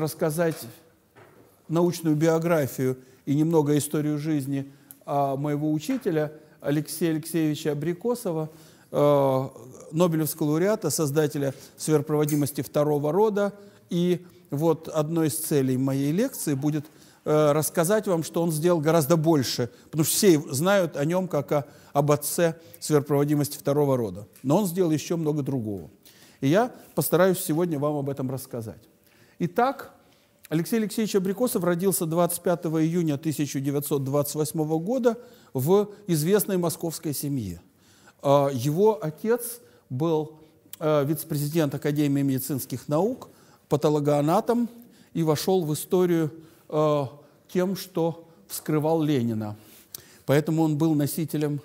рассказать научную биографию и немного историю жизни а, моего учителя Алексея Алексеевича Абрикосова, э, Нобелевского лауреата, создателя сверхпроводимости второго рода. И вот одной из целей моей лекции будет э, рассказать вам, что он сделал гораздо больше, потому что все знают о нем как о, об отце сверхпроводимости второго рода. Но он сделал еще много другого. И я постараюсь сегодня вам об этом рассказать. Итак, Алексей Алексеевич Абрикосов родился 25 июня 1928 года в известной московской семье. А, его отец был а, вице-президент Академии медицинских наук, патологоанатом и вошел в историю а, тем, что вскрывал Ленина. Поэтому он был носителем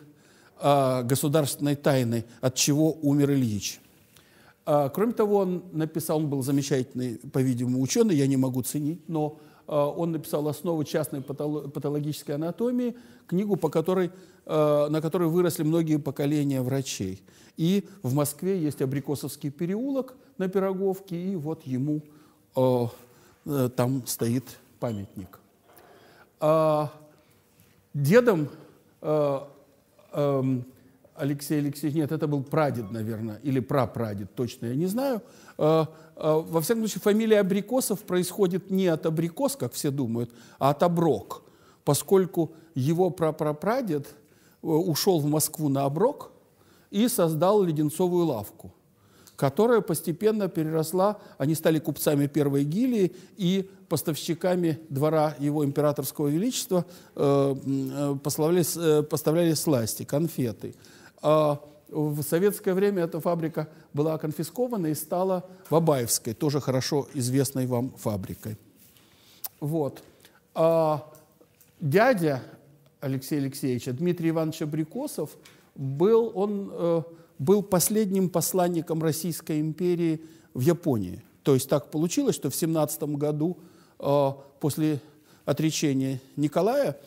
государственной тайны, от чего умер Ильич. А, кроме того, он написал, он был замечательный, по-видимому, ученый, я не могу ценить, но а, он написал «Основы частной патологической анатомии», книгу, по которой, а, на которой выросли многие поколения врачей. И в Москве есть Абрикосовский переулок на Пироговке, и вот ему э, там стоит памятник. Дедом эм, Алексей Алексеевич, нет, это был прадед, наверное, или прапрадед, точно я не знаю. Э, э, во всяком случае, фамилия Абрикосов происходит не от абрикос, как все думают, а от оброк, поскольку его прапрапрадед э, ушел в Москву на оброк и создал леденцовую лавку которая постепенно переросла, они стали купцами первой гилии и поставщиками двора его императорского величества, э, э, поставляли, э, поставляли сласти, конфеты. А в советское время эта фабрика была конфискована и стала Бабаевской, тоже хорошо известной вам фабрикой. Вот. А дядя Алексея Алексеевича, Дмитрий Иванович Брикосов, был, он э, был последним посланником Российской империи в Японии. То есть так получилось, что в 17 году э, после отречения Николая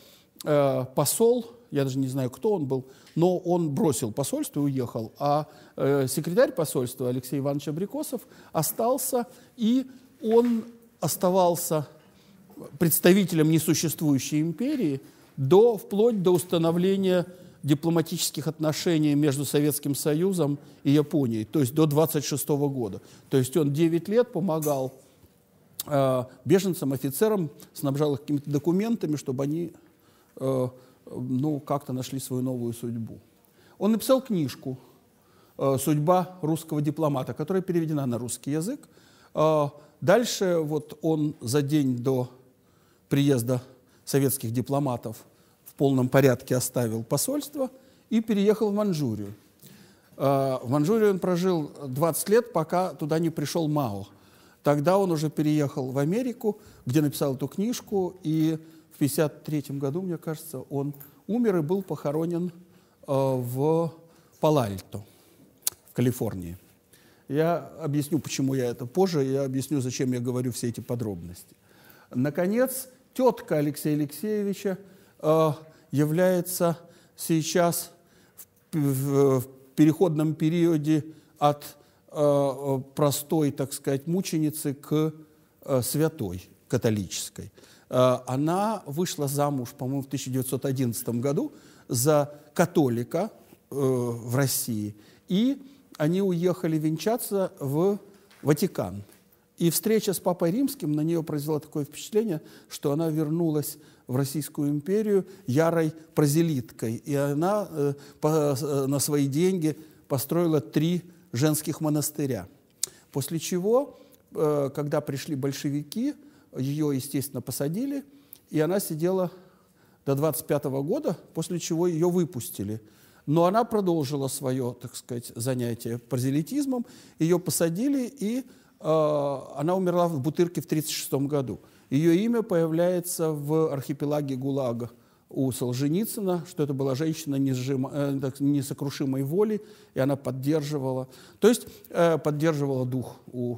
э, посол я даже не знаю, кто он был, но он бросил посольство и уехал, а э, секретарь посольства Алексей Иванович Абрикосов остался, и он оставался представителем несуществующей империи до, вплоть до установления дипломатических отношений между Советским Союзом и Японией, то есть до 26 года. То есть он 9 лет помогал э, беженцам, офицерам, снабжал их какими-то документами, чтобы они э, ну, как-то нашли свою новую судьбу. Он написал книжку э, «Судьба русского дипломата», которая переведена на русский язык. Э, дальше вот он за день до приезда советских дипломатов в полном порядке оставил посольство и переехал в Манчжурию. Э, в Манчжурии он прожил 20 лет, пока туда не пришел Мао. Тогда он уже переехал в Америку, где написал эту книжку и в 1953 году, мне кажется, он умер и был похоронен э, в Палальто, в Калифорнии. Я объясню, почему я это позже, я объясню, зачем я говорю все эти подробности. Наконец, тетка Алексея Алексеевича э, является сейчас в, в, в переходном периоде от э, простой, так сказать, мученицы к э, святой католической. Э, она вышла замуж, по-моему, в 1911 году за католика э, в России. И они уехали венчаться в Ватикан. И встреча с Папой Римским на нее произвела такое впечатление, что она вернулась в Российскую империю ярой прозелиткой. И она э, по, э, на свои деньги построила три женских монастыря. После чего, э, когда пришли большевики, ее, естественно, посадили, и она сидела до 25 года, после чего ее выпустили. Но она продолжила свое, так сказать, занятие прозелитизмом. Ее посадили, и э, она умерла в Бутырке в 1936 году. Ее имя появляется в архипелаге ГУЛАГа у Солженицына, что это была женщина э, несокрушимой воли, и она поддерживала, то есть э, поддерживала дух у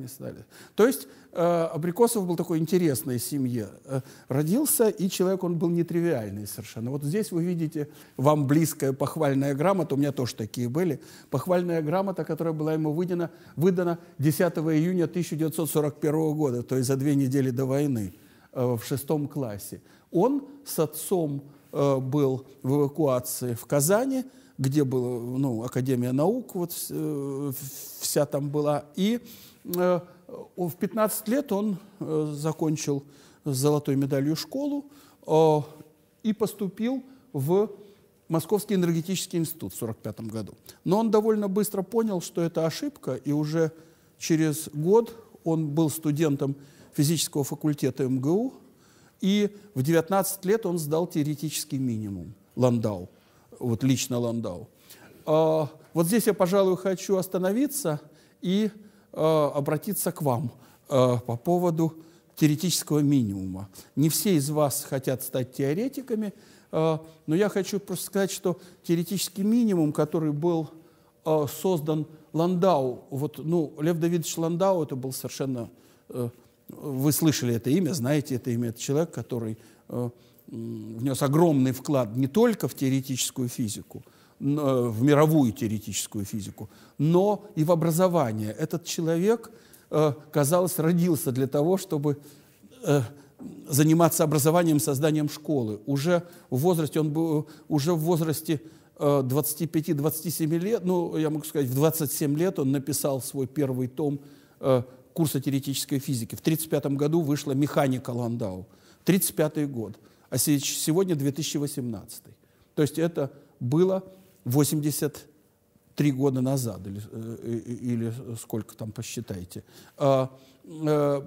не стали. То есть э, Абрикосов был такой интересной семье. Э, родился, и человек он был нетривиальный совершенно. Вот здесь вы видите, вам близкая похвальная грамота, у меня тоже такие были, похвальная грамота, которая была ему выдана, выдана 10 июня 1941 года, то есть за две недели до войны, э, в шестом классе. Он с отцом э, был в эвакуации в Казани, где была ну, Академия наук, вот э, вся там была. И э, в 15 лет он э, закончил с золотой медалью школу и поступил в Московский энергетический институт в 1945 году. Но он довольно быстро понял, что это ошибка, и уже через год он был студентом физического факультета МГУ, и в 19 лет он сдал теоретический минимум Ландау вот лично Ландау. А, вот здесь я, пожалуй, хочу остановиться и а, обратиться к вам а, по поводу теоретического минимума. Не все из вас хотят стать теоретиками, но я хочу просто сказать, что теоретический минимум, который был создан Ландау, вот, ну, Лев Давидович Ландау, это был совершенно, э, вы слышали это имя, знаете это имя, это человек, который э, внес огромный вклад не только в теоретическую физику, э, в мировую теоретическую физику, но и в образование. Этот человек, э, казалось, родился для того, чтобы э, заниматься образованием, созданием школы. Уже в возрасте, он был, уже в возрасте 25-27 лет, ну, я могу сказать, в 27 лет он написал свой первый том курса теоретической физики. В 1935 году вышла «Механика Ландау». 1935 год – а сегодня 2018. То есть это было 83 года назад, или, э, или сколько там посчитаете. А, э,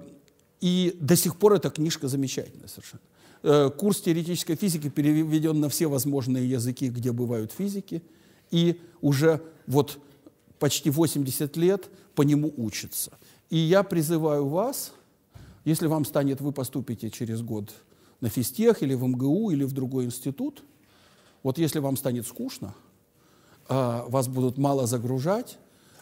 и до сих пор эта книжка замечательная совершенно э, курс теоретической физики переведен на все возможные языки, где бывают физики, и уже вот почти 80 лет по нему учатся. И я призываю вас, если вам станет, вы поступите через год на физтех или в МГУ или в другой институт, вот если вам станет скучно, а, вас будут мало загружать,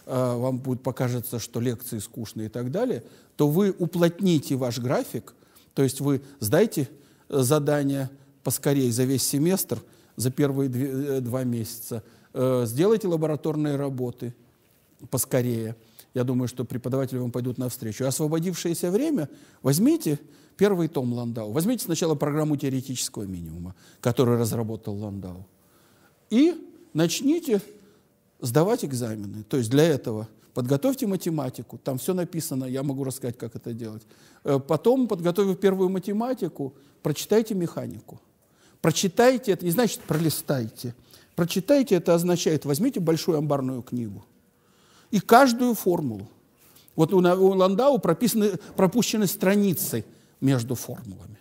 а, вам будет покажется, что лекции скучные и так далее, то вы уплотните ваш график, то есть вы сдайте э, задание поскорее за весь семестр, за первые э, два месяца, э, сделайте лабораторные работы поскорее. Я думаю, что преподаватели вам пойдут навстречу. Освободившееся время возьмите Первый том Ландау. Возьмите сначала программу теоретического минимума, которую разработал Ландау. И начните сдавать экзамены. То есть для этого подготовьте математику, там все написано, я могу рассказать, как это делать. Э, потом, подготовив первую математику, прочитайте механику. Прочитайте, это не значит пролистайте. Прочитайте, это означает, возьмите большую амбарную книгу и каждую формулу. Вот у Ландау прописаны, пропущены страницы – между формулами.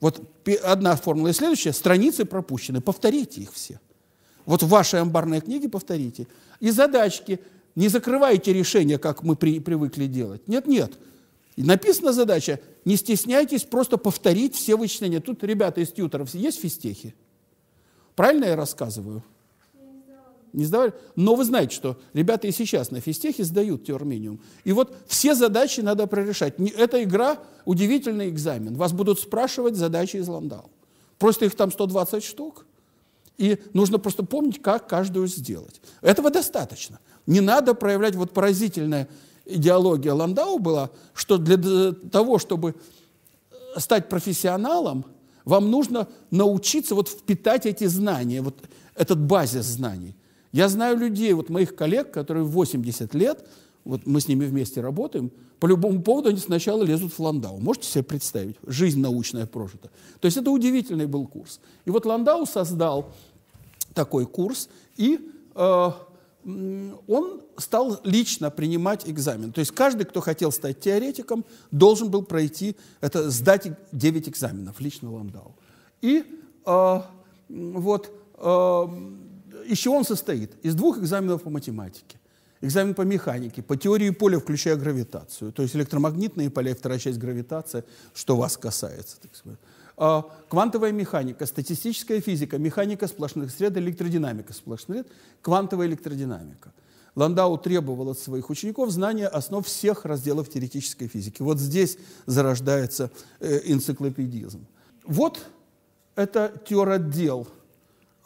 Вот одна формула и следующая, страницы пропущены, повторите их все. Вот в вашей амбарной книге повторите. И задачки, не закрывайте решения, как мы при, привыкли делать. Нет, нет. написана задача, не стесняйтесь просто повторить все вычисления. Тут ребята из тьютеров есть фистехи. Правильно я рассказываю? Не сдавали? Но вы знаете, что ребята и сейчас на физтехе сдают теорминиум. И вот все задачи надо прорешать. Эта игра – удивительный экзамен. Вас будут спрашивать задачи из ландау. Просто их там 120 штук. И нужно просто помнить, как каждую сделать. Этого достаточно. Не надо проявлять вот поразительная идеология Ландау была, что для того, чтобы э, стать профессионалом, вам нужно научиться вот впитать эти знания, вот этот базис знаний. Я знаю людей, вот моих коллег, которые 80 лет, вот мы с ними вместе работаем, по любому поводу они сначала лезут в Ландау. Можете себе представить? Жизнь научная прожита. То есть это удивительный был курс. И вот Ландау создал такой курс, и э, он стал лично принимать экзамен. То есть каждый, кто хотел стать теоретиком, должен был пройти, это сдать 9 экзаменов, лично Ландау. И э, вот э, из чего он состоит? Из двух экзаменов по математике. Экзамен по механике, по теории поля, включая гравитацию. То есть электромагнитные поля, вторая часть гравитация, что вас касается, так сказать. А, квантовая механика, статистическая физика, механика сплошных сред, электродинамика сплошных сред, квантовая электродинамика. Ландау требовал от своих учеников знания основ всех разделов теоретической физики. Вот здесь зарождается э, энциклопедизм. Вот это теородел –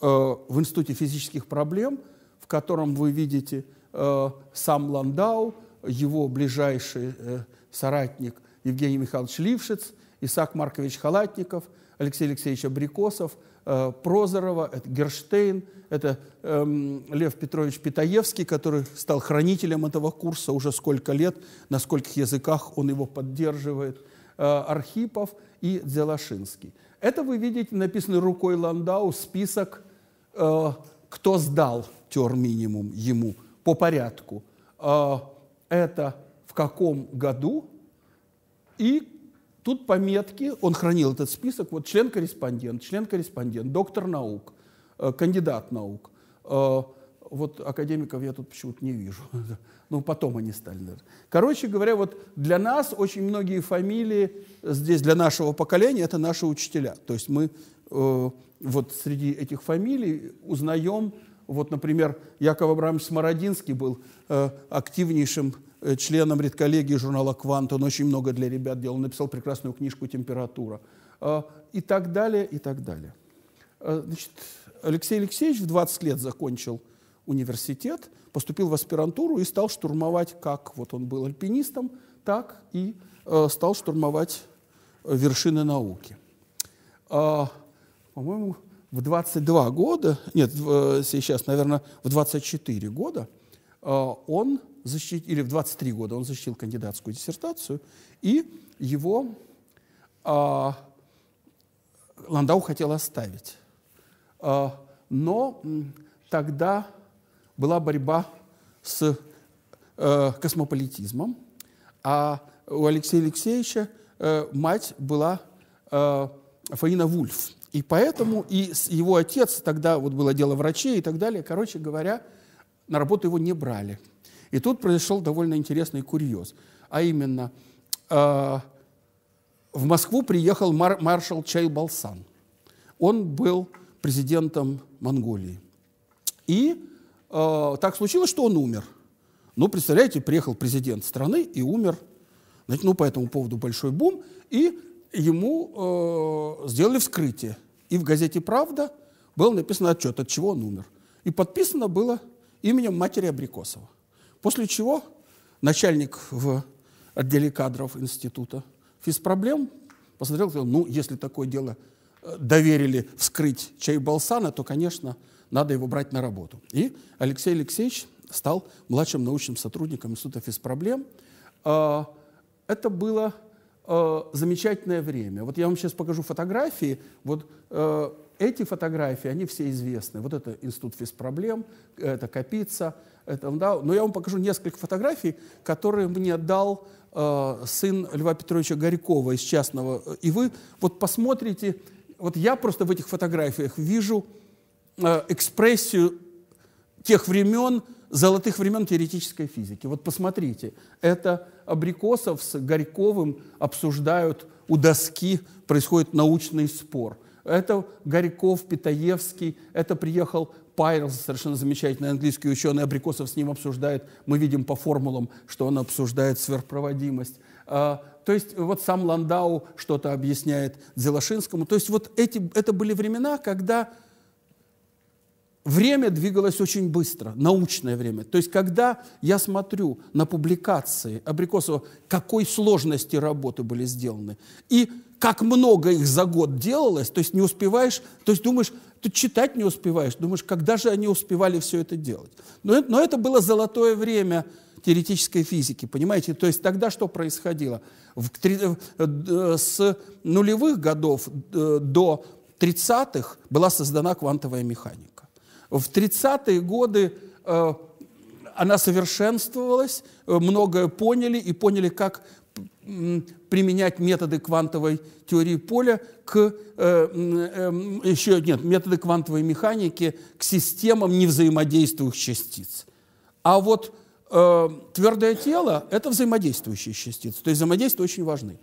Э, в Институте физических проблем, в котором вы видите э, сам Ландау, его ближайший э, соратник Евгений Михайлович Лившиц, Исаак Маркович Халатников, Алексей Алексеевич Абрикосов, Прозорова, это Герштейн, это эм, Лев Петрович Питаевский, который стал хранителем этого курса уже сколько лет, на скольких языках он его поддерживает, э, Архипов и Дзелашинский. Это вы видите написанный рукой Ландау список Э, кто сдал тер минимум ему по порядку. Э, это в каком году и Тут пометки, он хранил этот список, вот член-корреспондент, член-корреспондент, доктор наук, э, кандидат наук. Вот академиков я тут почему-то не вижу. Ну, потом они стали. Короче говоря, вот для нас очень многие фамилии здесь, для нашего поколения, это наши учителя. То есть мы вот среди этих фамилий узнаем, вот, например, Яков Абрамович Смородинский был э, активнейшим э, членом редколлегии журнала «Квант». Он очень много для ребят делал. Он написал прекрасную книжку «Температура». Э, и так далее, и так далее. Э, значит, Алексей Алексеевич в 20 лет закончил университет, поступил в аспирантуру и стал штурмовать, как вот он был альпинистом, так и э, стал штурмовать вершины науки. Э, по-моему, в 22 года, нет, э, сейчас, наверное, в 24 года э, он защитил, или в 23 года он защитил кандидатскую диссертацию, и его а, Ландау хотел оставить. А, но тогда была борьба с э, космополитизмом, а у Алексея Алексеевича э, мать была э, Фаина Вульф, и поэтому и его отец, тогда вот было дело врачей и так далее, короче говоря, на работу его не брали. И тут произошел довольно интересный курьез. А именно, э, в Москву приехал мар- маршал Чайлбалсан. Он был президентом Монголии. И э, так случилось, что он умер. Ну, представляете, приехал президент страны и умер. Значит, ну, по этому поводу большой бум. И ему э, сделали вскрытие. И в газете «Правда» был написан отчет, от чего он умер. И подписано было именем матери Абрикосова. После чего начальник в отделе кадров института физпроблем посмотрел, сказал, ну, если такое дело э, доверили вскрыть Чайбалсана, то, конечно, надо его брать на работу. И Алексей Алексеевич стал младшим научным сотрудником Института физпроблем. А, это было Э, замечательное время. Вот я вам сейчас покажу фотографии. Вот э, эти фотографии, они все известны. Вот это институт физпроблем, это Капица. Это, да, но я вам покажу несколько фотографий, которые мне дал э, сын Льва Петровича Горькова из частного. И вы вот посмотрите, вот я просто в этих фотографиях вижу э, экспрессию тех времен, золотых времен теоретической физики. Вот посмотрите, это абрикосов с Горьковым обсуждают у доски, происходит научный спор. Это Горьков, Питаевский, это приехал Пайрлс, совершенно замечательный английский ученый, Абрикосов с ним обсуждает, мы видим по формулам, что он обсуждает сверхпроводимость. А, то есть вот сам Ландау что-то объясняет Зелошинскому. То есть вот эти, это были времена, когда время двигалось очень быстро, научное время. То есть, когда я смотрю на публикации Абрикосова, какой сложности работы были сделаны, и как много их за год делалось, то есть не успеваешь, то есть думаешь, ты читать не успеваешь, думаешь, когда же они успевали все это делать. Но это, но это было золотое время теоретической физики, понимаете? То есть тогда что происходило? В, э, э, с нулевых годов э, до 30-х была создана квантовая механика. В 30-е годы э, она совершенствовалась, э, многое поняли и поняли, как применять методы квантовой теории поля к э, э, эм, еще нет методы квантовой механики к системам невзаимодействующих частиц. А вот э, твердое тело – это взаимодействующие частицы, то есть взаимодействия очень важны.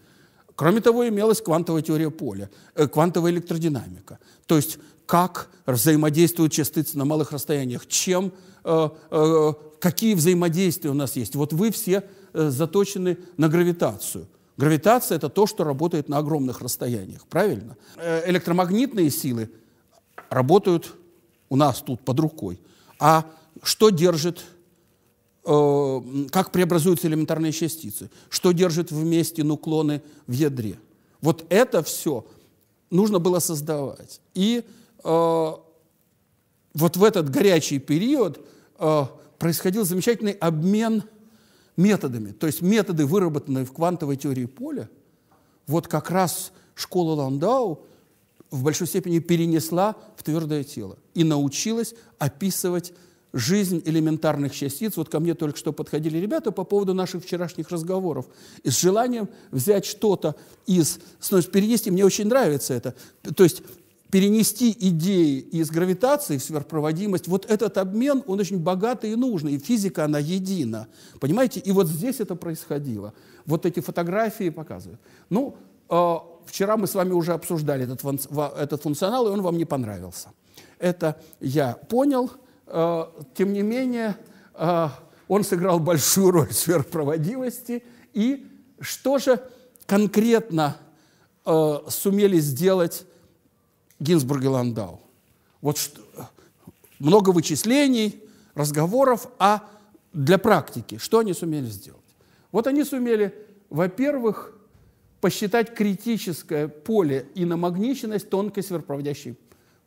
Кроме того, имелась квантовая теория поля, э, квантовая электродинамика. То есть как взаимодействуют частицы на малых расстояниях, чем, э, э, какие взаимодействия у нас есть. Вот вы все э, заточены на гравитацию. Гравитация – это то, что работает на огромных расстояниях, правильно? Э, электромагнитные силы работают у нас тут под рукой. А что держит Э, как преобразуются элементарные частицы, что держит вместе нуклоны в ядре. Вот это все нужно было создавать. И э, вот в этот горячий период э, происходил замечательный обмен методами. То есть методы, выработанные в квантовой теории поля, вот как раз школа Ландау в большой степени перенесла в твердое тело и научилась описывать жизнь элементарных частиц. Вот ко мне только что подходили ребята по поводу наших вчерашних разговоров. И с желанием взять что-то из... Значит, ну, перенести, мне очень нравится это. То есть перенести идеи из гравитации в сверхпроводимость, вот этот обмен, он очень богатый и нужный, и физика, она едина. Понимаете? И вот здесь это происходило. Вот эти фотографии показывают. Ну, э, вчера мы с вами уже обсуждали этот, этот функционал, и он вам не понравился. Это я понял. Э, тем не менее, э, он сыграл большую роль в сверхпроводимости. И что же конкретно э, сумели сделать Гинзбург и Ландау? Вот много вычислений, разговоров, а для практики что они сумели сделать? Вот они сумели, во-первых, посчитать критическое поле и намагниченность тонкой сверхпроводящей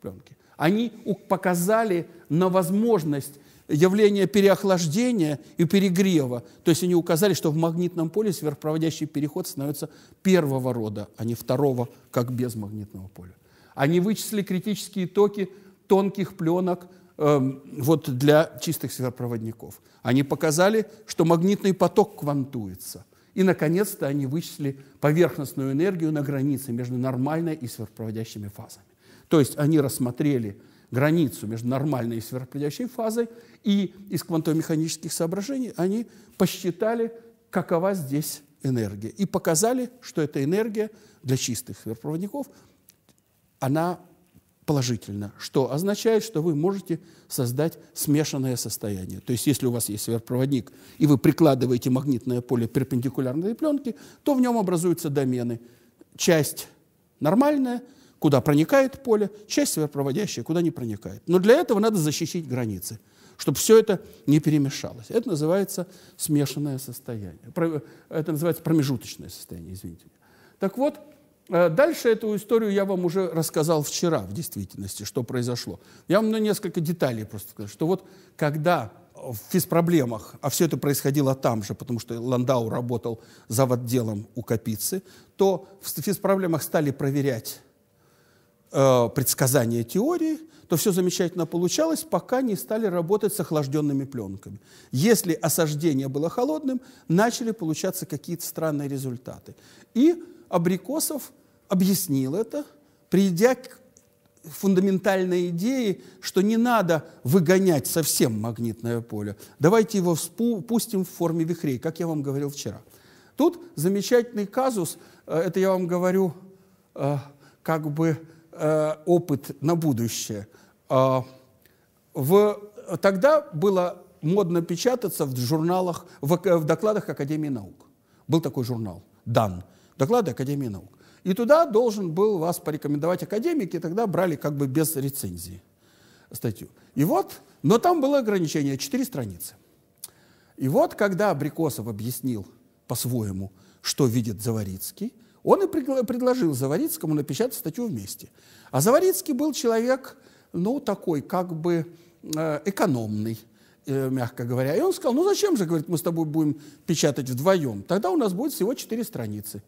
пленки. Они показали на возможность явления переохлаждения и перегрева. То есть они указали, что в магнитном поле сверхпроводящий переход становится первого рода, а не второго, как без магнитного поля. Они вычислили критические токи тонких пленок э, вот для чистых сверхпроводников. Они показали, что магнитный поток квантуется. И, наконец-то, они вычислили поверхностную энергию на границе между нормальной и сверхпроводящими фазами. То есть они рассмотрели границу между нормальной и сверхпредящей фазой, и из квантово-механических соображений они посчитали, какова здесь энергия, и показали, что эта энергия для чистых сверхпроводников, она положительно, что означает, что вы можете создать смешанное состояние. То есть если у вас есть сверхпроводник, и вы прикладываете магнитное поле перпендикулярно этой пленке, то в нем образуются домены. Часть нормальная, куда проникает поле, часть сверхпроводящая, куда не проникает. Но для этого надо защитить границы, чтобы все это не перемешалось. Это называется смешанное состояние. Это называется промежуточное состояние, извините. Так вот, э, Дальше эту историю я вам уже рассказал вчера, в действительности, что произошло. Я вам на несколько деталей просто скажу, что вот когда в физпроблемах, а все это происходило там же, потому что Ландау работал заводделом у Капицы, то в физпроблемах стали проверять Э, предсказания теории, то все замечательно получалось, пока не стали работать с охлажденными пленками. Если осаждение было холодным, начали получаться какие-то странные результаты. И Абрикосов объяснил это, придя к фундаментальной идее, что не надо выгонять совсем магнитное поле. Давайте его пустим в форме вихрей, как я вам говорил вчера. Тут замечательный казус, э, это я вам говорю э, как бы Э, опыт на будущее. А, в, тогда было модно печататься в журналах, в, в докладах Академии наук. Был такой журнал «Дан», доклады Академии наук. И туда должен был вас порекомендовать академик, и тогда брали как бы без рецензии статью. И вот, но там было ограничение, 4 страницы. И вот, когда Абрикосов объяснил по-своему, что видит Заварицкий, он и предложил Заварицкому напечатать статью вместе. А Заварицкий был человек, ну, такой, как бы э, экономный, э, мягко говоря. И он сказал, ну, зачем же, говорит, мы с тобой будем печатать вдвоем? Тогда у нас будет всего четыре страницы.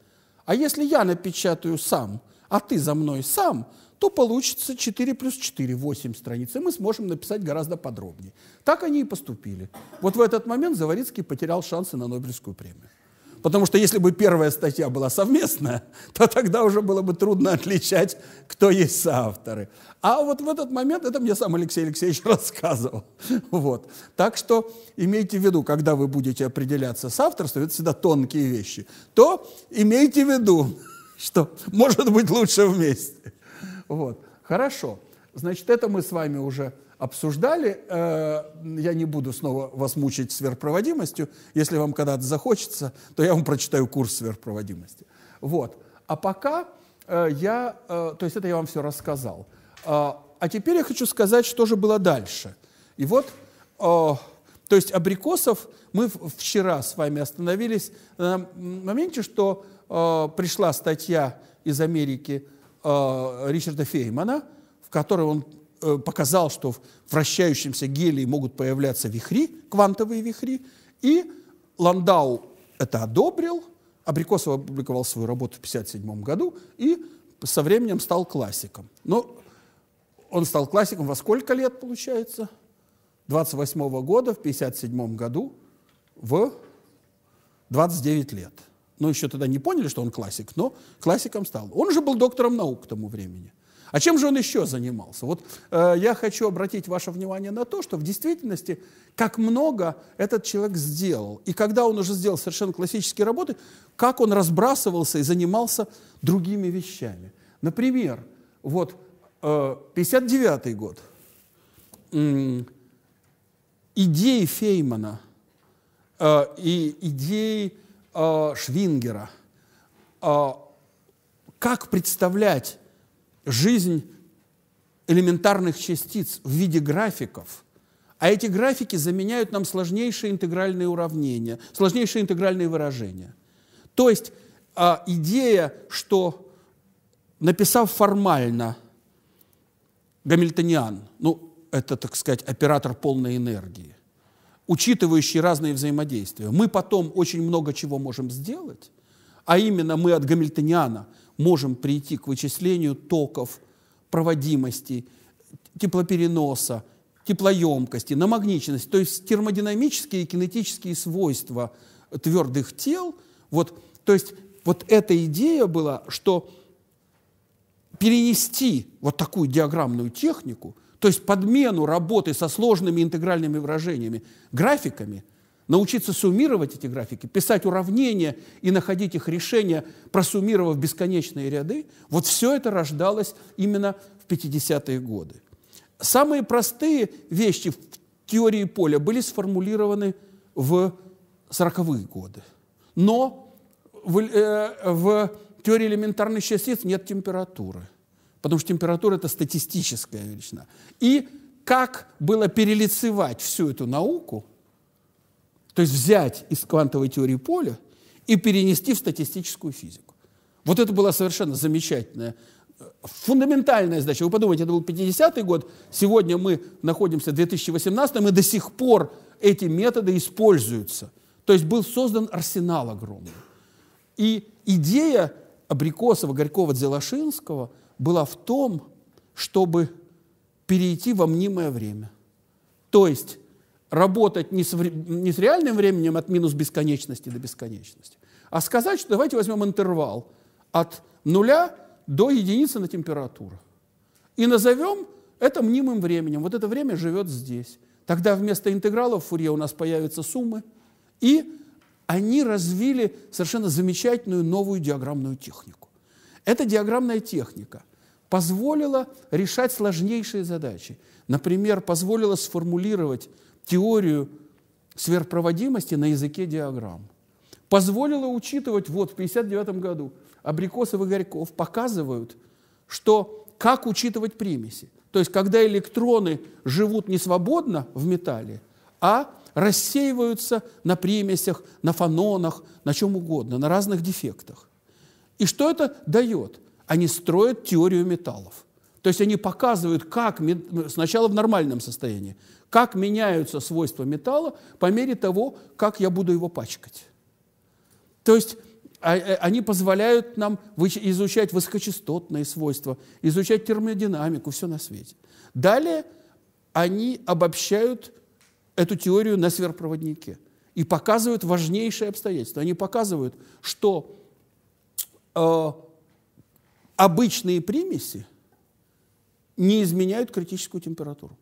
А если я напечатаю сам, а ты за мной сам, то получится 4 плюс 4, 8 страниц, и мы сможем написать гораздо подробнее. Так они и поступили. Вот в этот момент Заварицкий потерял шансы на Нобелевскую премию. Потому что если бы первая статья была совместная, то тогда уже было бы трудно отличать, кто есть соавторы. А вот в этот момент, это мне сам Алексей Алексеевич рассказывал. Вот. Так что имейте в виду, когда вы будете определяться с авторством, это всегда тонкие вещи, то имейте в виду, что может быть лучше вместе. Вот. Хорошо. Значит, это мы с вами уже обсуждали. Э, я не буду снова вас мучить сверхпроводимостью. Если вам когда-то захочется, то я вам прочитаю курс сверхпроводимости. Вот. А пока э, я... Э, то есть это я вам все рассказал. А теперь я хочу сказать, что же было дальше. И вот... То есть абрикосов мы вчера с вами остановились на моменте, что пришла статья из Америки Ричарда Феймана – которой он э, показал, что в вращающемся гелии могут появляться вихри, квантовые вихри, и Ландау это одобрил, Абрикосов опубликовал свою работу в 1957 году и со временем стал классиком. Но он стал классиком во сколько лет, получается? 28 -го года, в 1957 году, в 29 лет. Но ну, еще тогда не поняли, что он классик, но классиком стал. Он же был доктором наук к тому времени. А чем же он еще занимался? Вот э, я хочу обратить ваше внимание на то, что в действительности, как много этот человек сделал. И когда он уже сделал совершенно классические работы, как он разбрасывался и занимался другими вещами. Например, вот э, 59 год. Э, идеи Феймана э, и идеи э, Швингера. Э, как представлять жизнь элементарных частиц в виде графиков, а эти графики заменяют нам сложнейшие интегральные уравнения, сложнейшие интегральные выражения. То есть а, идея, что написав формально гамильтониан, ну, это, так сказать, оператор полной энергии, учитывающий разные взаимодействия, мы потом очень много чего можем сделать, а именно мы от гамильтониана можем прийти к вычислению токов, проводимости, теплопереноса, теплоемкости, намагниченности, то есть термодинамические и кинетические свойства твердых тел. Вот, то есть вот эта идея была, что перенести вот такую диаграммную технику, то есть подмену работы со сложными интегральными выражениями графиками – научиться суммировать эти графики, писать уравнения и находить их решения, просуммировав бесконечные ряды, вот все это рождалось именно в 50-е годы. Самые простые вещи в теории поля были сформулированы в 40-е годы. Но в, э, в теории элементарных частиц нет температуры, потому что температура – это статистическая величина. И как было перелицевать всю эту науку – то есть взять из квантовой теории поля и перенести в статистическую физику. Вот это была совершенно замечательная, э, фундаментальная задача. Вы подумайте, это был 50-й год, сегодня мы находимся в 2018-м, и до сих пор эти методы используются. То есть был создан арсенал огромный. И идея Абрикосова, Горького, Дзелашинского была в том, чтобы перейти во мнимое время. То есть работать не с, не с реальным временем от минус бесконечности до бесконечности, а сказать, что давайте возьмем интервал от нуля до единицы на температуру. И назовем это мнимым временем. Вот это время живет здесь. Тогда вместо интегралов Фурье у нас появятся суммы. И они развили совершенно замечательную новую диаграммную технику. Эта диаграммная техника позволила решать сложнейшие задачи. Например, позволила сформулировать теорию сверхпроводимости на языке диаграмм. Позволило учитывать, вот в 59 году Абрикосов и Горьков показывают, что как учитывать примеси. То есть, когда электроны живут не свободно в металле, а рассеиваются на примесях, на фанонах, на чем угодно, на разных дефектах. И что это дает? Они строят теорию металлов. То есть они показывают, как сначала в нормальном состоянии, как меняются свойства металла по мере того, как я буду его пачкать. То есть а, э, они позволяют нам изучать высокочастотные свойства, изучать термодинамику, все на свете. Далее они обобщают эту теорию на сверхпроводнике и показывают важнейшие обстоятельства. Они показывают, что э, обычные примеси – не изменяют критическую температуру.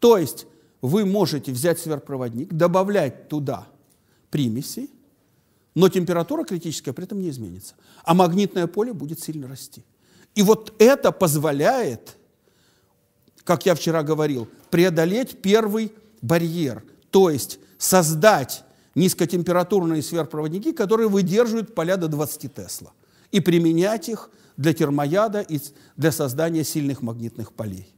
То есть вы можете взять сверхпроводник, добавлять туда примеси, но температура критическая при этом не изменится. А магнитное поле будет сильно расти. И вот это позволяет, как я вчера говорил, преодолеть первый барьер, то есть создать низкотемпературные сверхпроводники, которые выдерживают поля до 20 Тесла, и применять их – для термояда и для создания сильных магнитных полей.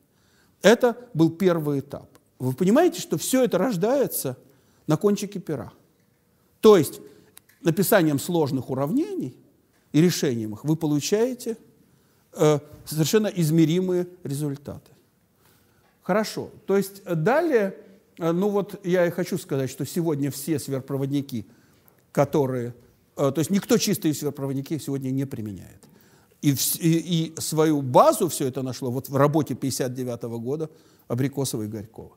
Это был первый этап. Вы понимаете, что все это рождается на кончике пера. То есть написанием сложных уравнений и решением их вы получаете э, совершенно измеримые результаты. Хорошо. То есть э, далее, э, ну вот я и хочу сказать, что сегодня все сверхпроводники, которые, э, то есть никто чистые сверхпроводники сегодня не применяет. И, и, и свою базу все это нашло вот в работе 59 года Абрикосова и Горькова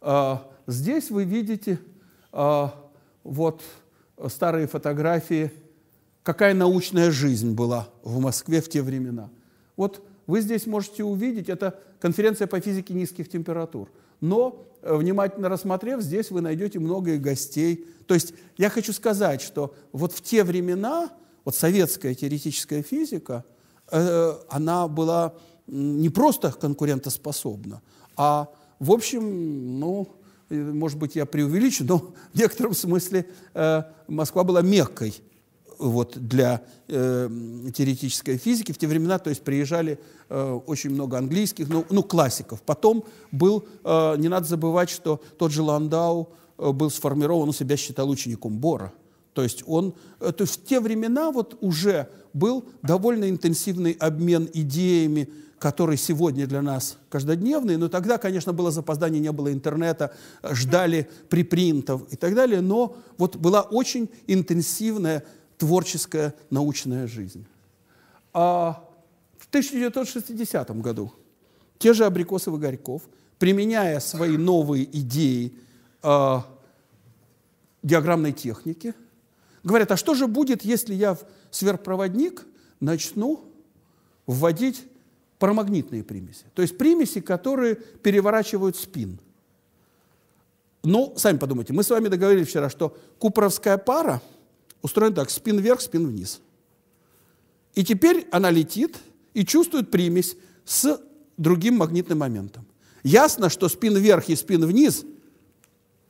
А, здесь вы видите а, вот старые фотографии, какая научная жизнь была в Москве в те времена. Вот вы здесь можете увидеть, это конференция по физике низких температур. Но, э, внимательно рассмотрев, здесь вы найдете много гостей. То есть я хочу сказать, что вот в те времена, вот советская теоретическая физика – Э, она была не просто конкурентоспособна, а, в общем, ну, э, может быть, я преувеличу, но в некотором смысле э, Москва была меккой вот, для э, теоретической физики. В те времена, то есть, приезжали э, очень много английских, ну, ну, классиков. Потом был, э, не надо забывать, что тот же Ландау был сформирован, он себя считал учеником Бора – то есть он, э, то есть в те времена вот уже был довольно интенсивный обмен идеями, который сегодня для нас каждодневный, но тогда, конечно, было запоздание, не было интернета, э, ждали припринтов и так далее, но вот была очень интенсивная творческая научная жизнь. А в 1960 году те же Абрикосовы Горьков, применяя свои новые идеи э, диаграммной техники – Говорят, а что же будет, если я в сверхпроводник начну вводить парамагнитные примеси? То есть примеси, которые переворачивают спин. Ну, сами подумайте, мы с вами договорились вчера, что купровская пара устроена так, спин вверх, спин вниз. И теперь она летит и чувствует примесь с другим магнитным моментом. Ясно, что спин вверх и спин вниз,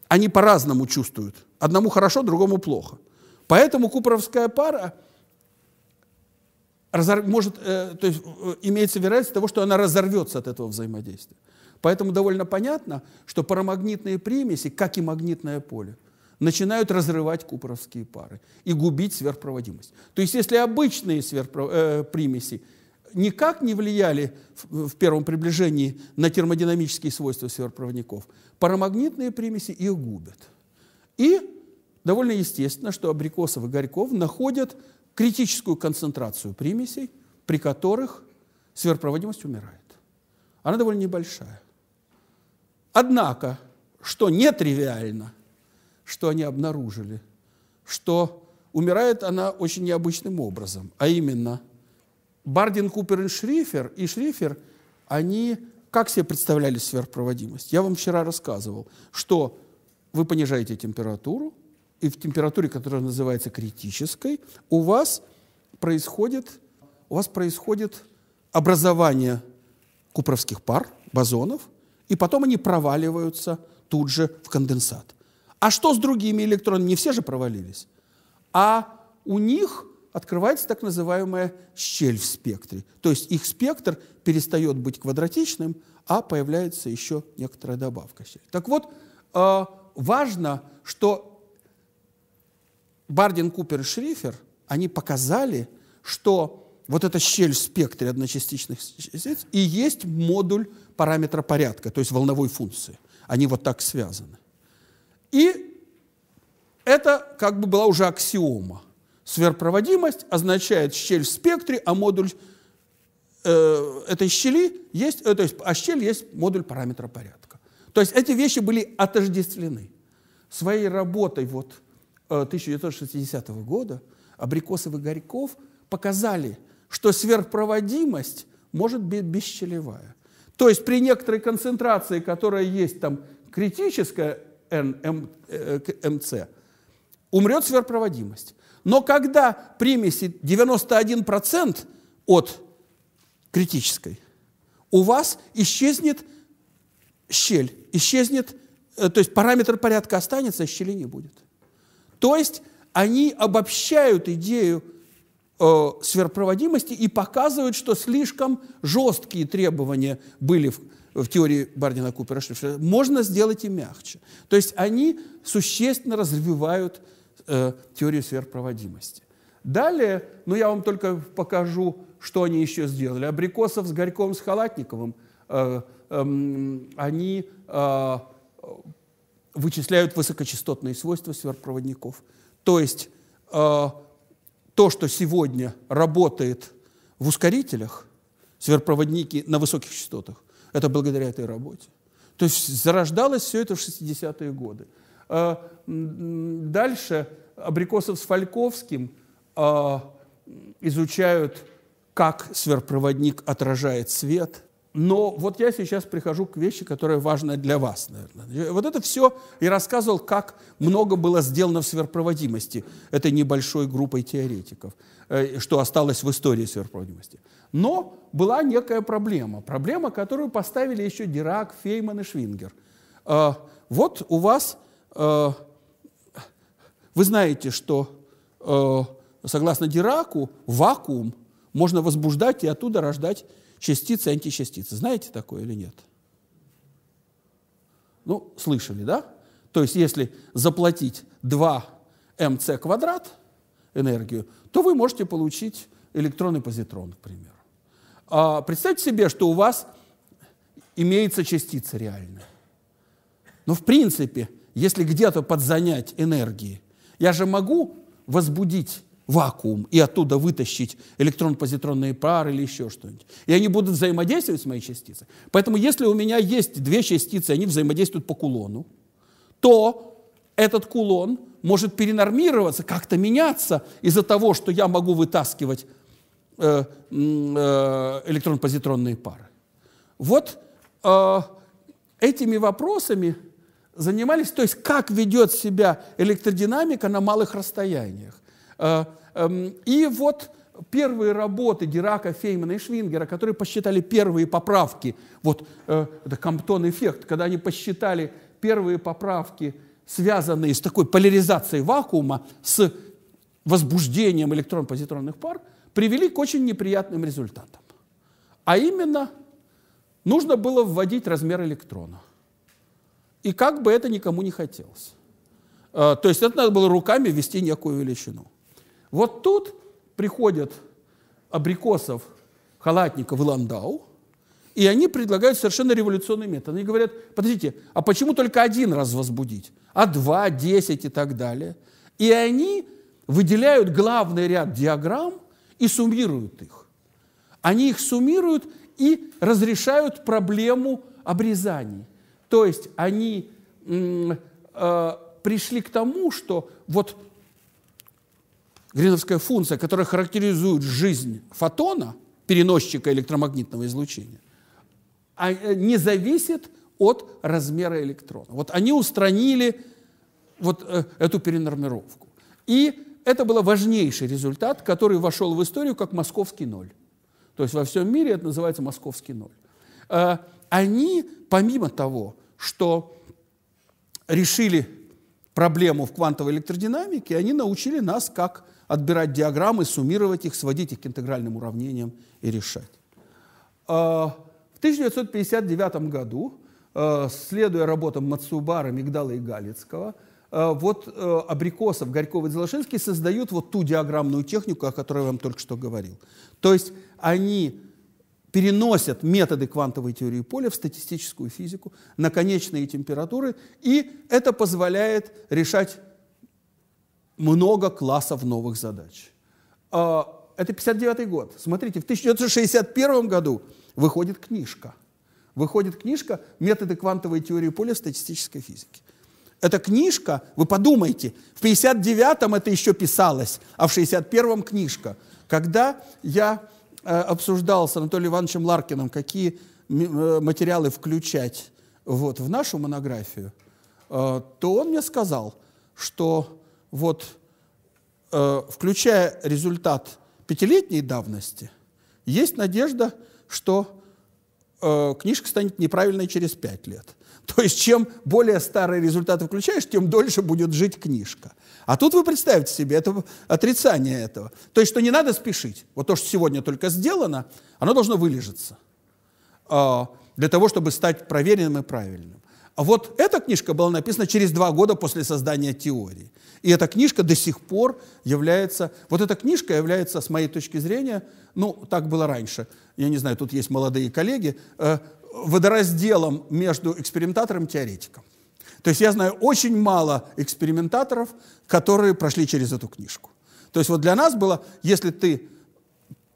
они по-разному чувствуют. Одному хорошо, другому плохо. Поэтому купровская пара разор... может, э, то есть э, имеется вероятность того, что она разорвется от этого взаимодействия. Поэтому довольно понятно, что парамагнитные примеси, как и магнитное поле, начинают разрывать купровские пары и губить сверхпроводимость. То есть если обычные сверхпро... э, примеси никак не влияли в, в первом приближении на термодинамические свойства сверхпроводников, парамагнитные примеси их губят. И довольно естественно, что абрикосов и горьков находят критическую концентрацию примесей, при которых сверхпроводимость умирает. Она довольно небольшая. Однако, что нетривиально, что они обнаружили, что умирает она очень необычным образом, а именно Бардин, Купер и Шрифер, и Шрифер, они как себе представляли сверхпроводимость? Я вам вчера рассказывал, что вы понижаете температуру, и в температуре, которая называется критической, у вас происходит, у вас происходит образование купровских пар, бозонов, и потом они проваливаются тут же в конденсат. А что с другими электронами? Не все же провалились. А у них открывается так называемая щель в спектре. То есть их спектр перестает быть квадратичным, а появляется еще некоторая добавка щели. Так вот, э, важно, что Бардин, Купер и Шрифер, они показали, что вот эта щель в спектре одночастичных частиц и есть модуль параметра порядка, то есть волновой функции. Они вот так связаны. И это как бы была уже аксиома. Сверхпроводимость означает щель в спектре, а модуль э, этой щели есть, э, то есть, а щель есть модуль параметра порядка. То есть эти вещи были отождествлены. Своей работой вот 1960 э, года абрикосов и горьков показали, что сверхпроводимость может быть бесчелевая. То есть при некоторой концентрации, которая есть там критическая МЦ, э, умрет сверхпроводимость. Но когда примеси 91% от критической, у вас исчезнет щель, исчезнет, э, то есть параметр порядка останется, а щели не будет. То есть они обобщают идею э, сверхпроводимости и показывают, что слишком жесткие требования были в, в теории Бардина Купера. Можно сделать и мягче. То есть они существенно развивают э, теорию сверхпроводимости. Далее, ну я вам только покажу, что они еще сделали. Абрикосов с Горьковым, с Халатниковым, э, э, они э, вычисляют высокочастотные свойства сверхпроводников. То есть э, то, что сегодня работает в ускорителях, сверхпроводники на высоких частотах, это благодаря этой работе. То есть зарождалось все это в 60-е годы. Э, дальше Абрикосов с Фальковским э, изучают, как сверхпроводник отражает свет – но вот я сейчас прихожу к вещи, которая важна для вас, наверное. Вот это все и рассказывал, как много было сделано в сверхпроводимости этой небольшой группой теоретиков, э, что осталось в истории сверхпроводимости. Но была некая проблема, проблема, которую поставили еще Дирак, Фейман и Швингер. Э, вот у вас, э, вы знаете, что согласно Дираку, вакуум можно возбуждать и оттуда рождать частицы и античастицы. Знаете такое или нет? Ну, слышали, да? То есть, если заплатить 2 МЦ квадрат энергию, то вы можете получить электрон и позитрон, к примеру. А представьте себе, что у вас имеется частица реальная. Но ну, в принципе, если где-то подзанять энергии, я же могу возбудить вакуум и оттуда вытащить электрон-позитронные пары или еще что-нибудь. И они будут взаимодействовать с моей частицей. Поэтому если у меня есть две частицы, они взаимодействуют по кулону, то этот кулон может перенормироваться, как-то меняться из-за того, что я могу вытаскивать э, э, электрон-позитронные пары. Вот э, этими вопросами занимались, то есть как ведет себя электродинамика на малых расстояниях. Э, эм, и вот первые работы Дирака, Феймана и Швингера, которые посчитали первые поправки, вот э, это Комптон-эффект, когда они посчитали первые поправки, связанные с такой поляризацией вакуума, с возбуждением электрон-позитронных пар, привели к очень неприятным результатам. А именно, нужно было вводить размер электрона. И как бы это никому не хотелось. Э, то есть это надо было руками ввести некую величину. Вот тут приходят абрикосов, халатников и ландау, и они предлагают совершенно революционный метод. Они говорят, подождите, а почему только один раз возбудить? А два, десять и так далее. И они выделяют главный ряд диаграмм и суммируют их. Они их суммируют и разрешают проблему обрезаний. То есть они э, пришли к тому, что вот Гриновская функция, которая характеризует жизнь фотона, переносчика электромагнитного излучения, а, э, не зависит от размера электрона. Вот они устранили вот э, эту перенормировку. И это был важнейший результат, который вошел в историю как московский ноль. То есть во всем мире это называется московский ноль. А, они, помимо того, что решили проблему в квантовой электродинамике, они научили нас, как отбирать диаграммы, суммировать их, сводить их к интегральным уравнениям и решать. А, в 1959 году, а, следуя работам Мацубара, Мигдала и Галицкого, а, вот Абрикосов, Горьков и Дзелошинский создают вот ту диаграммную технику, о которой я вам только что говорил. То есть они переносят методы квантовой теории поля в статистическую физику на конечные температуры, и это позволяет решать много классов новых задач. А, это 59 год. Смотрите, в 1961 году выходит книжка. Выходит книжка «Методы квантовой теории поля в статистической физике». Эта книжка, вы подумайте, в 59-м это еще писалось, а в 61-м книжка. Когда я э, обсуждал с Анатолием Ивановичем Ларкиным, какие э, материалы включать вот, в нашу монографию, э, то он мне сказал, что вот, э, включая результат пятилетней давности, есть надежда, что э, книжка станет неправильной через пять лет. То есть чем более старые результаты включаешь, тем дольше будет жить книжка. А тут вы представьте себе, это отрицание этого. То есть что не надо спешить. Вот то, что сегодня только сделано, оно должно вылежаться э, для того, чтобы стать проверенным и правильным. А вот эта книжка была написана через два года после создания теории. И эта книжка до сих пор является, вот эта книжка является, с моей точки зрения, ну, так было раньше, я не знаю, тут есть молодые коллеги, э, водоразделом между экспериментатором и теоретиком. То есть я знаю очень мало экспериментаторов, которые прошли через эту книжку. То есть вот для нас было, если ты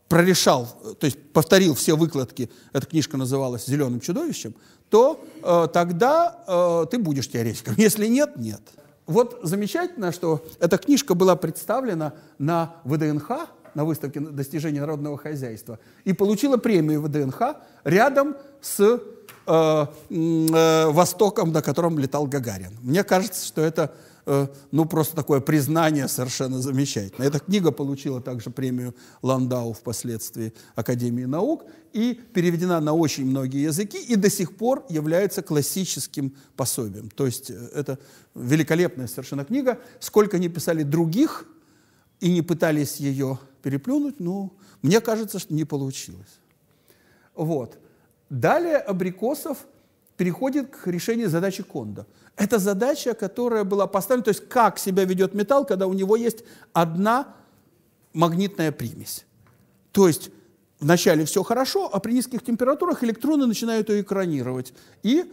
прорешал, то есть повторил все выкладки, эта книжка называлась «Зеленым чудовищем», то э, тогда э, ты будешь теоретиком. Если нет, нет. Вот замечательно, что эта книжка была представлена на ВДНХ, на выставке достижений народного хозяйства, и получила премию ВДНХ рядом с э, э, Востоком, на котором летал Гагарин. Мне кажется, что это Э, ну, просто такое признание совершенно замечательное. Эта книга получила также премию Ландау впоследствии Академии наук и переведена на очень многие языки и до сих пор является классическим пособием. То есть э, это великолепная совершенно книга. Сколько не писали других и не пытались ее переплюнуть, ну, мне кажется, что не получилось. Вот. Далее Абрикосов – переходит к решению задачи Кондо. Это задача, которая была поставлена, то есть как себя ведет металл, когда у него есть одна магнитная примесь. То есть вначале все хорошо, а при низких температурах электроны начинают ее экранировать. И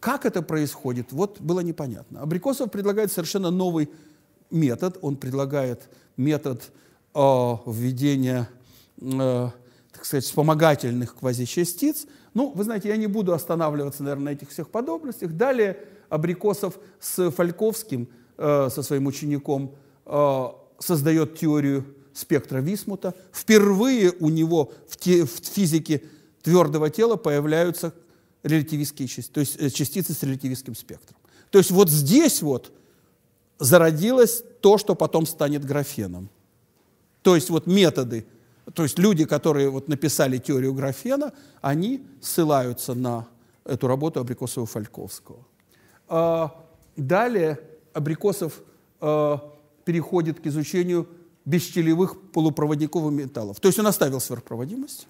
как это происходит, вот было непонятно. Абрикосов предлагает совершенно новый метод. Он предлагает метод э, введения, э, так сказать, вспомогательных квазичастиц – ну, вы знаете, я не буду останавливаться, наверное, на этих всех подробностях. Далее Абрикосов с Фальковским, э, со своим учеником, э, создает теорию спектра Висмута. Впервые у него в, те, в физике твердого тела появляются релятивистские частицы, то есть э, частицы с релятивистским спектром. То есть вот здесь вот зародилось то, что потом станет графеном. То есть вот методы – то есть люди, которые вот написали теорию графена, они ссылаются на эту работу Абрикосова-Фальковского. А, далее Абрикосов а, переходит к изучению бесщелевых полупроводниковых металлов. То есть он оставил сверхпроводимость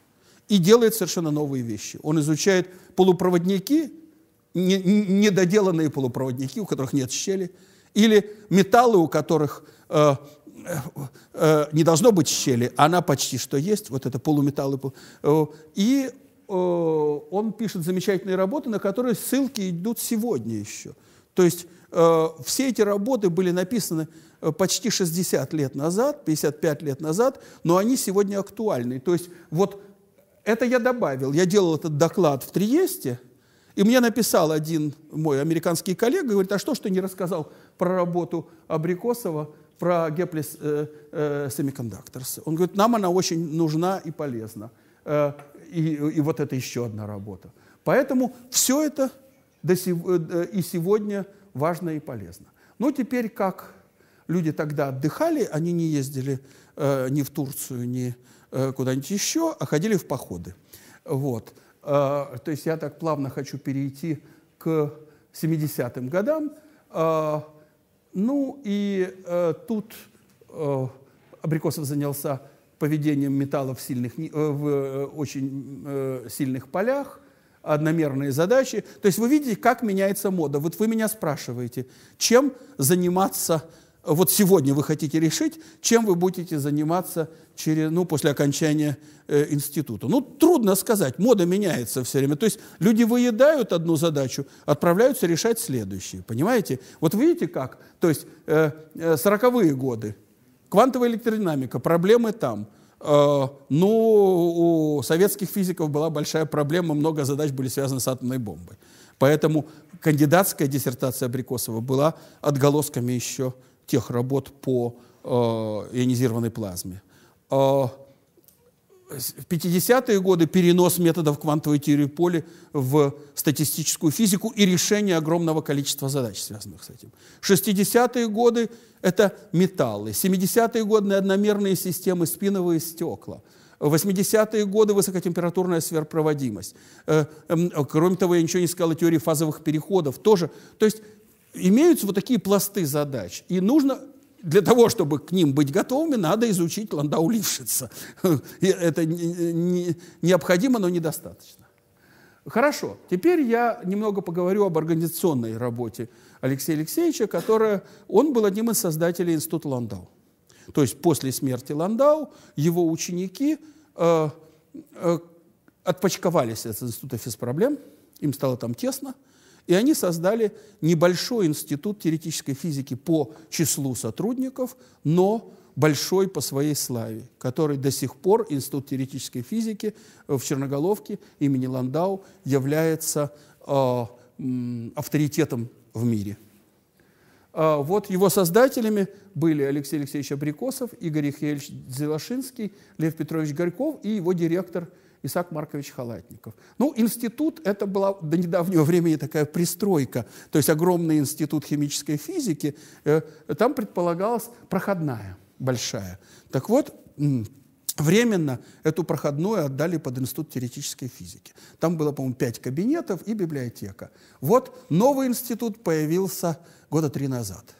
и делает совершенно новые вещи. Он изучает полупроводники, недоделанные полупроводники, у которых нет щели, или металлы, у которых а, Э, э, не должно быть щели, она почти что есть, вот это полуметаллы, И, э, он пишет замечательные работы, на которые ссылки идут сегодня еще. То есть все эти работы были написаны почти 60 лет назад, 55 лет назад, но они сегодня актуальны. То есть вот это я добавил. Я делал этот доклад в Триесте, и мне написал один мой американский коллега, говорит, а что что не рассказал про работу Абрикосова про Геплис э, э, Semiconductors. Он говорит, нам она очень нужна и полезна. Э, и, и вот это еще одна работа. Поэтому все это до сего, э, и сегодня важно и полезно. Но ну, теперь как люди тогда отдыхали, они не ездили э, ни в Турцию, ни э, куда-нибудь еще, а ходили в походы. Вот. Э, то есть я так плавно хочу перейти к 70-м годам. Э, ну и э, тут э, Абрикосов занялся поведением металлов в, сильных, э, в э, очень э, сильных полях, одномерные задачи. То есть вы видите, как меняется мода. Вот вы меня спрашиваете, чем заниматься вот сегодня вы хотите решить, чем вы будете заниматься через, ну, после окончания э, института. Ну, трудно сказать, мода меняется все время. То есть люди выедают одну задачу, отправляются решать следующие. Понимаете? Вот видите как? То есть э, э, 40-е годы, квантовая электродинамика, проблемы там э, – ну, у советских физиков была большая проблема, много задач были связаны с атомной бомбой. Поэтому кандидатская диссертация Абрикосова была отголосками еще тех работ по э, ионизированной плазме. Э, в 50-е годы перенос методов квантовой теории поля в статистическую физику и решение огромного количества задач, связанных с этим. 60-е годы – это металлы, 70-е годы – одномерные системы, спиновые стекла. 80-е годы высокотемпературная сверхпроводимость. Э, эм, кроме того, я ничего не сказал о теории фазовых переходов тоже. То есть имеются вот такие пласты задач, и нужно для того, чтобы к ним быть готовыми, надо изучить Ландау Лившица. Это необходимо, но недостаточно. Хорошо, теперь я немного поговорю об организационной работе Алексея Алексеевича, которая, он был одним из создателей Института Ландау. То есть после смерти Ландау его ученики э, э, отпочковались от Института физпроблем, им стало там тесно – и они создали небольшой институт теоретической физики по числу сотрудников, но большой по своей славе, который до сих пор Институт теоретической физики э, в Черноголовке имени Ландау является э, авторитетом в мире. Э, вот его создателями были Алексей Алексеевич Абрикосов, Игорь Ихельевич Зелашинский, Лев Петрович Горьков и его директор – Исаак Маркович Халатников. Ну, институт – это была до недавнего времени такая пристройка, то есть огромный институт химической физики, э, там предполагалась проходная большая. Так вот, Временно эту проходную отдали под Институт теоретической физики. Там было, по-моему, пять кабинетов и библиотека. Вот новый институт появился года три назад –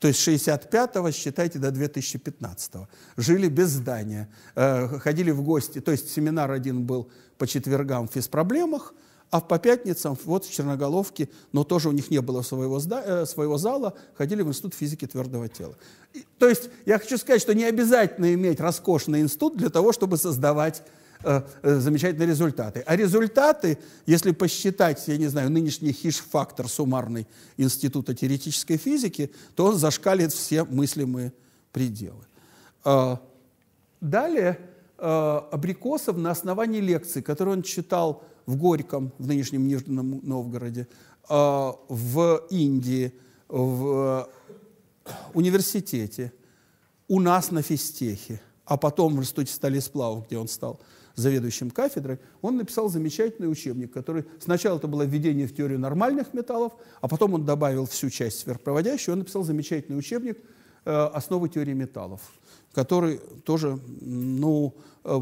то есть 65-го, считайте, до 2015-го. Жили без здания, э, ходили в гости. То есть семинар один был по четвергам в физпроблемах, а по пятницам вот в Черноголовке, но тоже у них не было своего, э, своего зала, ходили в Институт физики твердого тела. И, то есть я хочу сказать, что не обязательно иметь роскошный институт для того, чтобы создавать Э, э, замечательные результаты. А результаты, если посчитать, я не знаю, нынешний хиш-фактор суммарный Института теоретической физики, то он зашкалит все мыслимые пределы. Э, далее Абрикосов на основании лекций, которые он читал в Горьком, в нынешнем Нижнем Новгороде, в Индии, в университете, у нас на физтехе, а потом в Институте стали сплавов, где он стал заведующим кафедрой, он написал замечательный учебник, который сначала это было введение в теорию нормальных металлов, а потом он добавил всю часть сверхпроводящую, он написал замечательный учебник э, «Основы теории металлов», который тоже ну, э,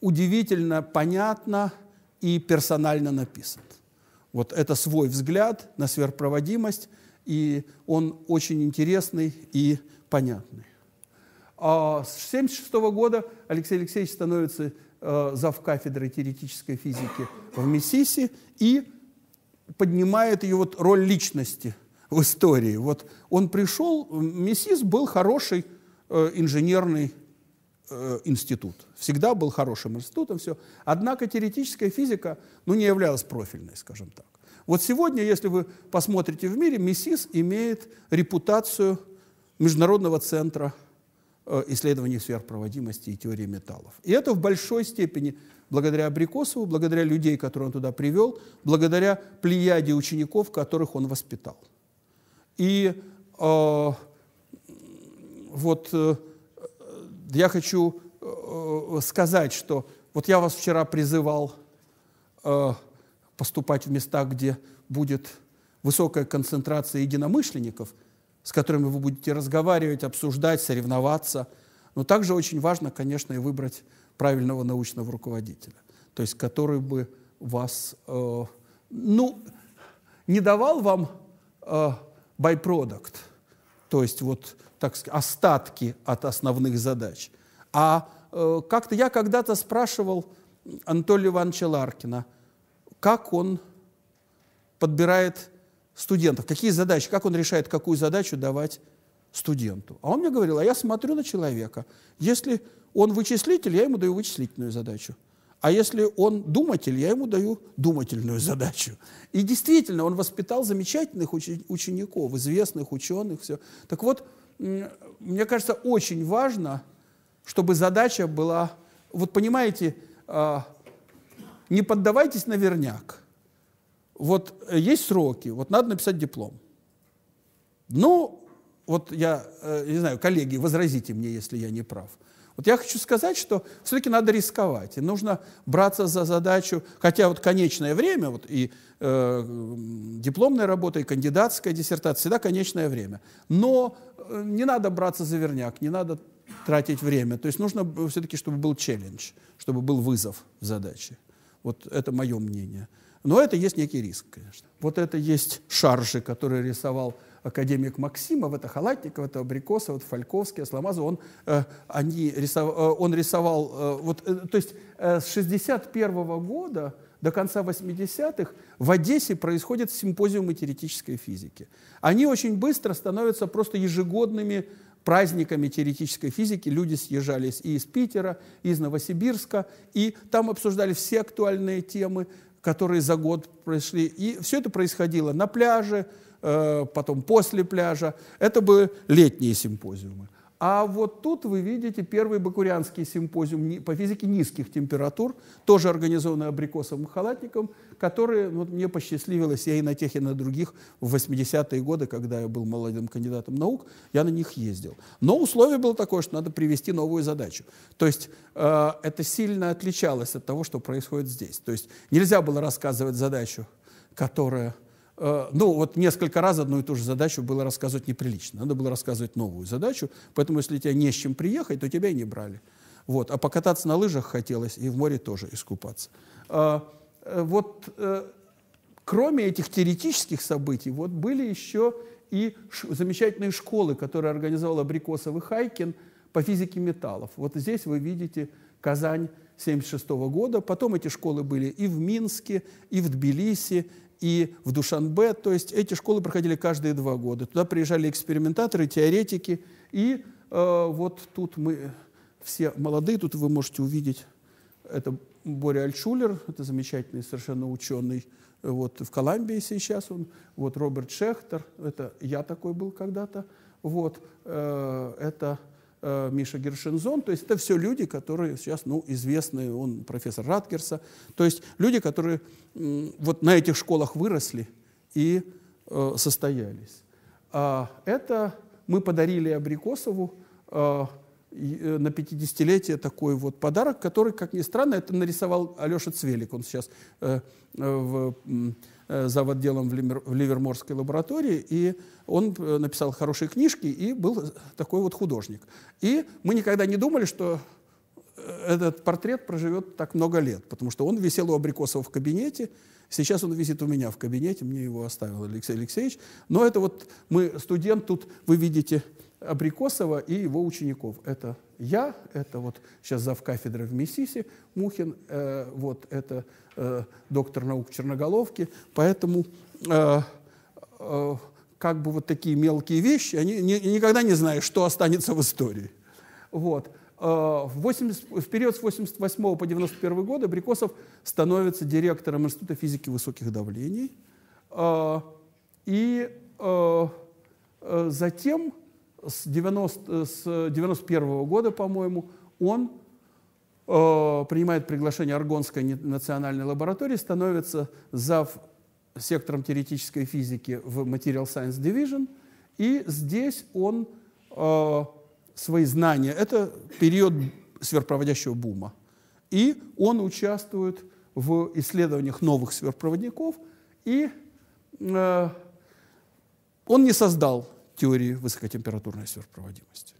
удивительно понятно и персонально написан. Вот это свой взгляд на сверхпроводимость, и он очень интересный и понятный. А с 1976 года Алексей Алексеевич становится э, зав кафедры теоретической физики в Миссиси и поднимает ее вот роль личности в истории. Вот он пришел, Миссис был хороший э, инженерный э, институт, всегда был хорошим институтом, все. Однако теоретическая физика, ну, не являлась профильной, скажем так. Вот сегодня, если вы посмотрите в мире, Миссис имеет репутацию международного центра Э, исследований сфер проводимости и теории металлов. И это в большой степени благодаря Абрикосову, благодаря людей, которые он туда привел, благодаря плеяде учеников, которых он воспитал. И э, вот э, э я хочу э, э, сказать, что вот я вас вчера призывал э, поступать в места, где будет высокая концентрация единомышленников, с которыми вы будете разговаривать, обсуждать, соревноваться. Но также очень важно, конечно, и выбрать правильного научного руководителя, то есть который бы вас, э, ну, не давал вам э, byproduct, то есть вот, так сказать, остатки от основных задач. А э, как-то я когда-то спрашивал Анатолия Ивановича Ларкина, как он подбирает студентов, какие задачи, как он решает, какую задачу давать студенту. А он мне говорил, а я смотрю на человека. Если он вычислитель, я ему даю вычислительную задачу. А если он думатель, я ему даю думательную задачу. И действительно, он воспитал замечательных учи- учеников, известных ученых. Все. Так вот, мне кажется, очень важно, чтобы задача была... Вот понимаете, а, не поддавайтесь на верняк вот э, есть сроки, вот надо написать диплом. Ну, вот я, э, не знаю, коллеги, возразите мне, если я не прав. Вот я хочу сказать, что все-таки надо рисковать, и нужно браться за задачу, хотя вот конечное время, вот и э, дипломная работа, и кандидатская диссертация, всегда конечное время. Но э, не надо браться за верняк, не надо тратить время. То есть нужно все-таки, чтобы был челлендж, чтобы был вызов в задаче. Вот это мое мнение. Но это есть некий риск, конечно. Вот это есть шаржи, которые рисовал академик Максимов, это Халатников, это Абрикосов, это Фальковский, Асламазов, он, э, они рисовал, э, он рисовал, э, вот, э, то есть э, с 61 -го года до конца 80-х в Одессе происходит симпозиумы теоретической физики. Они очень быстро становятся просто ежегодными праздниками теоретической физики. Люди съезжались и из Питера, и из Новосибирска, и там обсуждали все актуальные темы, которые за год прошли. И все это происходило на пляже, э, потом после пляжа. Это были летние симпозиумы. А вот тут вы видите первый бакурианский симпозиум по физике низких температур, тоже организованный Абрикосовым халатником, который ну, вот, мне посчастливилось, я и на тех, и на других в 80-е годы, когда я был молодым кандидатом наук, я на них ездил. Но условие было такое, что надо привести новую задачу. То есть э, это сильно отличалось от того, что происходит здесь. То есть нельзя было рассказывать задачу, которая Э, ну, вот несколько раз одну и ту же задачу было рассказывать неприлично. Надо было рассказывать новую задачу, поэтому если тебя не с чем приехать, то тебя и не брали. Вот. А покататься на лыжах хотелось, и в море тоже искупаться. Э, э, вот кроме этих теоретических событий, вот были еще и замечательные школы, которые организовал Абрикосов и Хайкин по физике металлов. Вот здесь вы видите Казань 1976 года. Потом эти школы были и в Минске, и в Тбилиси, и в Душанбе. То есть эти школы проходили каждые два года. Туда приезжали экспериментаторы, теоретики. И э, вот тут мы все молодые, тут вы можете увидеть, это Боря Альшулер, это замечательный совершенно ученый, вот в Колумбии сейчас он, вот Роберт Шехтер, это я такой был когда-то, вот, э, это э, Миша Гершинзон. То есть это все люди, которые сейчас ну, известные, он профессор Раткерса. То есть люди, которые э, вот на этих школах выросли и э, состоялись. А это мы подарили Абрикосову э, э на 50-летие такой вот подарок, который, как ни странно, это нарисовал Алеша Цвелик. Он сейчас э, э, Э, зав. отделом в Ливерморской лаборатории, и он э, написал хорошие книжки и был такой вот художник. И мы никогда не думали, что э, этот портрет проживет так много лет, потому что он висел у Абрикосова в кабинете, сейчас он висит у меня в кабинете, мне его оставил Алексей Алексеевич. Но это вот мы, студент, тут вы видите Абрикосова и его учеников. Это я, это вот сейчас зав кафедры в МИСИСе, Мухин, э, вот это э, доктор наук Черноголовки, поэтому э, э, как бы вот такие мелкие вещи, они не, никогда не знают, что останется в истории. Вот. Э, в, 80, в период с 88 по 91 годы Брикосов становится директором Института физики высоких давлений. Э, и э, затем с, 90, с 91 -го года, по-моему, он э, принимает приглашение Аргонской национальной лаборатории, становится зав сектором теоретической физики в Material Science Division, и здесь он э, свои знания, это период сверхпроводящего бума, и он участвует в исследованиях новых сверхпроводников, и э, он не создал теории высокотемпературной сверхпроводимости.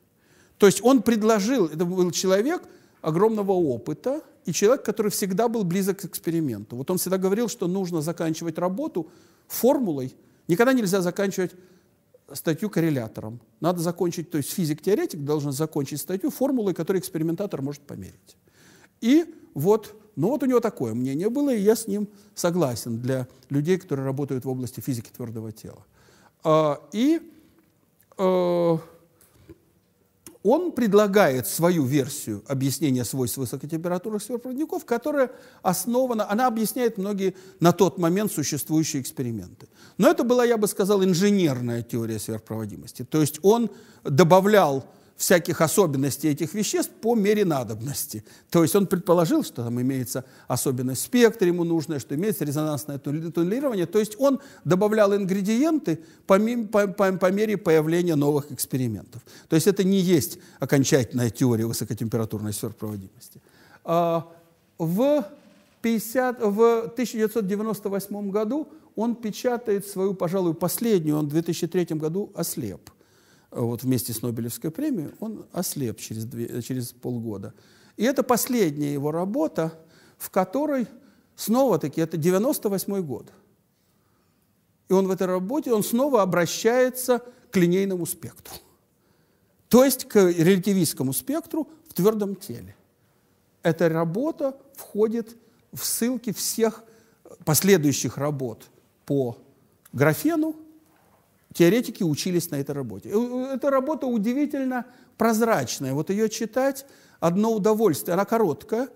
То есть он предложил, это был человек огромного опыта и человек, который всегда был близок к эксперименту. Вот он всегда говорил, что нужно заканчивать работу формулой, никогда нельзя заканчивать статью коррелятором. Надо закончить, то есть физик-теоретик должен закончить статью формулой, которую экспериментатор может померить. И вот, ну вот у него такое мнение было, и я с ним согласен для людей, которые работают в области физики твердого тела. А, и Э, он предлагает свою версию объяснения свойств высокотемпературных сверхпроводников, которая основана, она объясняет многие на тот момент существующие эксперименты. Но это была, я бы сказал, инженерная теория сверхпроводимости. То есть он добавлял всяких особенностей этих веществ по мере надобности. То есть он предположил, что там имеется особенность спектра ему нужная, что имеется резонансное туннелирование. То есть он добавлял ингредиенты по, по, по, по мере появления новых экспериментов. То есть это не есть окончательная теория высокотемпературной сверхпроводимости. А, в, 50, в 1998 году он печатает свою, пожалуй, последнюю, он в 2003 году ослеп – вот вместе с Нобелевской премией, он ослеп через, две, э, через полгода. И это последняя его работа, в которой, снова-таки, это 98 год. И он в этой работе, он снова обращается к линейному спектру. То есть к релятивистскому спектру в твердом теле. Эта работа входит в ссылки всех последующих работ по графену, теоретики учились на этой работе. Э, эта работа удивительно прозрачная. Вот ее читать одно удовольствие. Она короткая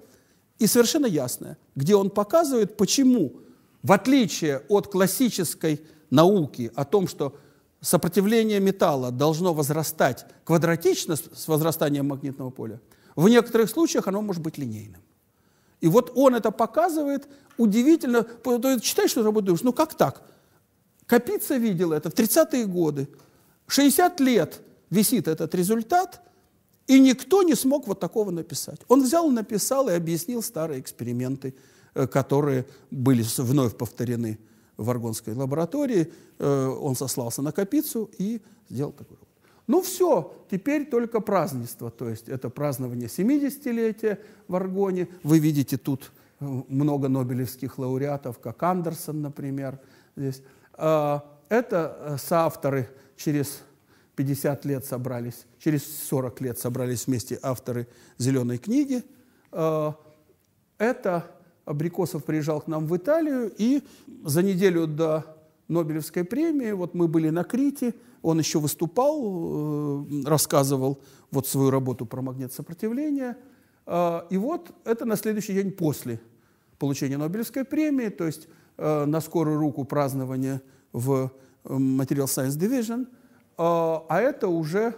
и совершенно ясная, где он показывает, почему, в отличие от классической науки о том, что сопротивление металла должно возрастать квадратично с возрастанием магнитного поля, в некоторых случаях оно может быть линейным. И вот он это показывает удивительно. Ты читаешь эту работу, думаешь, ну как так? Капица видел это в 30-е годы. 60 лет висит этот результат, и никто не смог вот такого написать. Он взял, написал и объяснил старые эксперименты, э, которые были вновь повторены в Аргонской лаборатории. Э, он сослался на Капицу и сделал такой вывод. Ну все, теперь только празднество, то есть это празднование 70-летия в Аргоне. Вы видите тут э, много нобелевских лауреатов, как Андерсон, например, здесь. А, это э, соавторы через 50 лет собрались, через 40 лет собрались вместе авторы «Зеленой книги». А, это Абрикосов приезжал к нам в Италию, и за неделю до Нобелевской премии, вот мы были на Крите, он еще выступал, э, рассказывал вот свою работу про магнит сопротивления. А, и вот это на следующий день после получения Нобелевской премии, то есть Э, на скорую руку празднование в э, Material Science Division, э, а это уже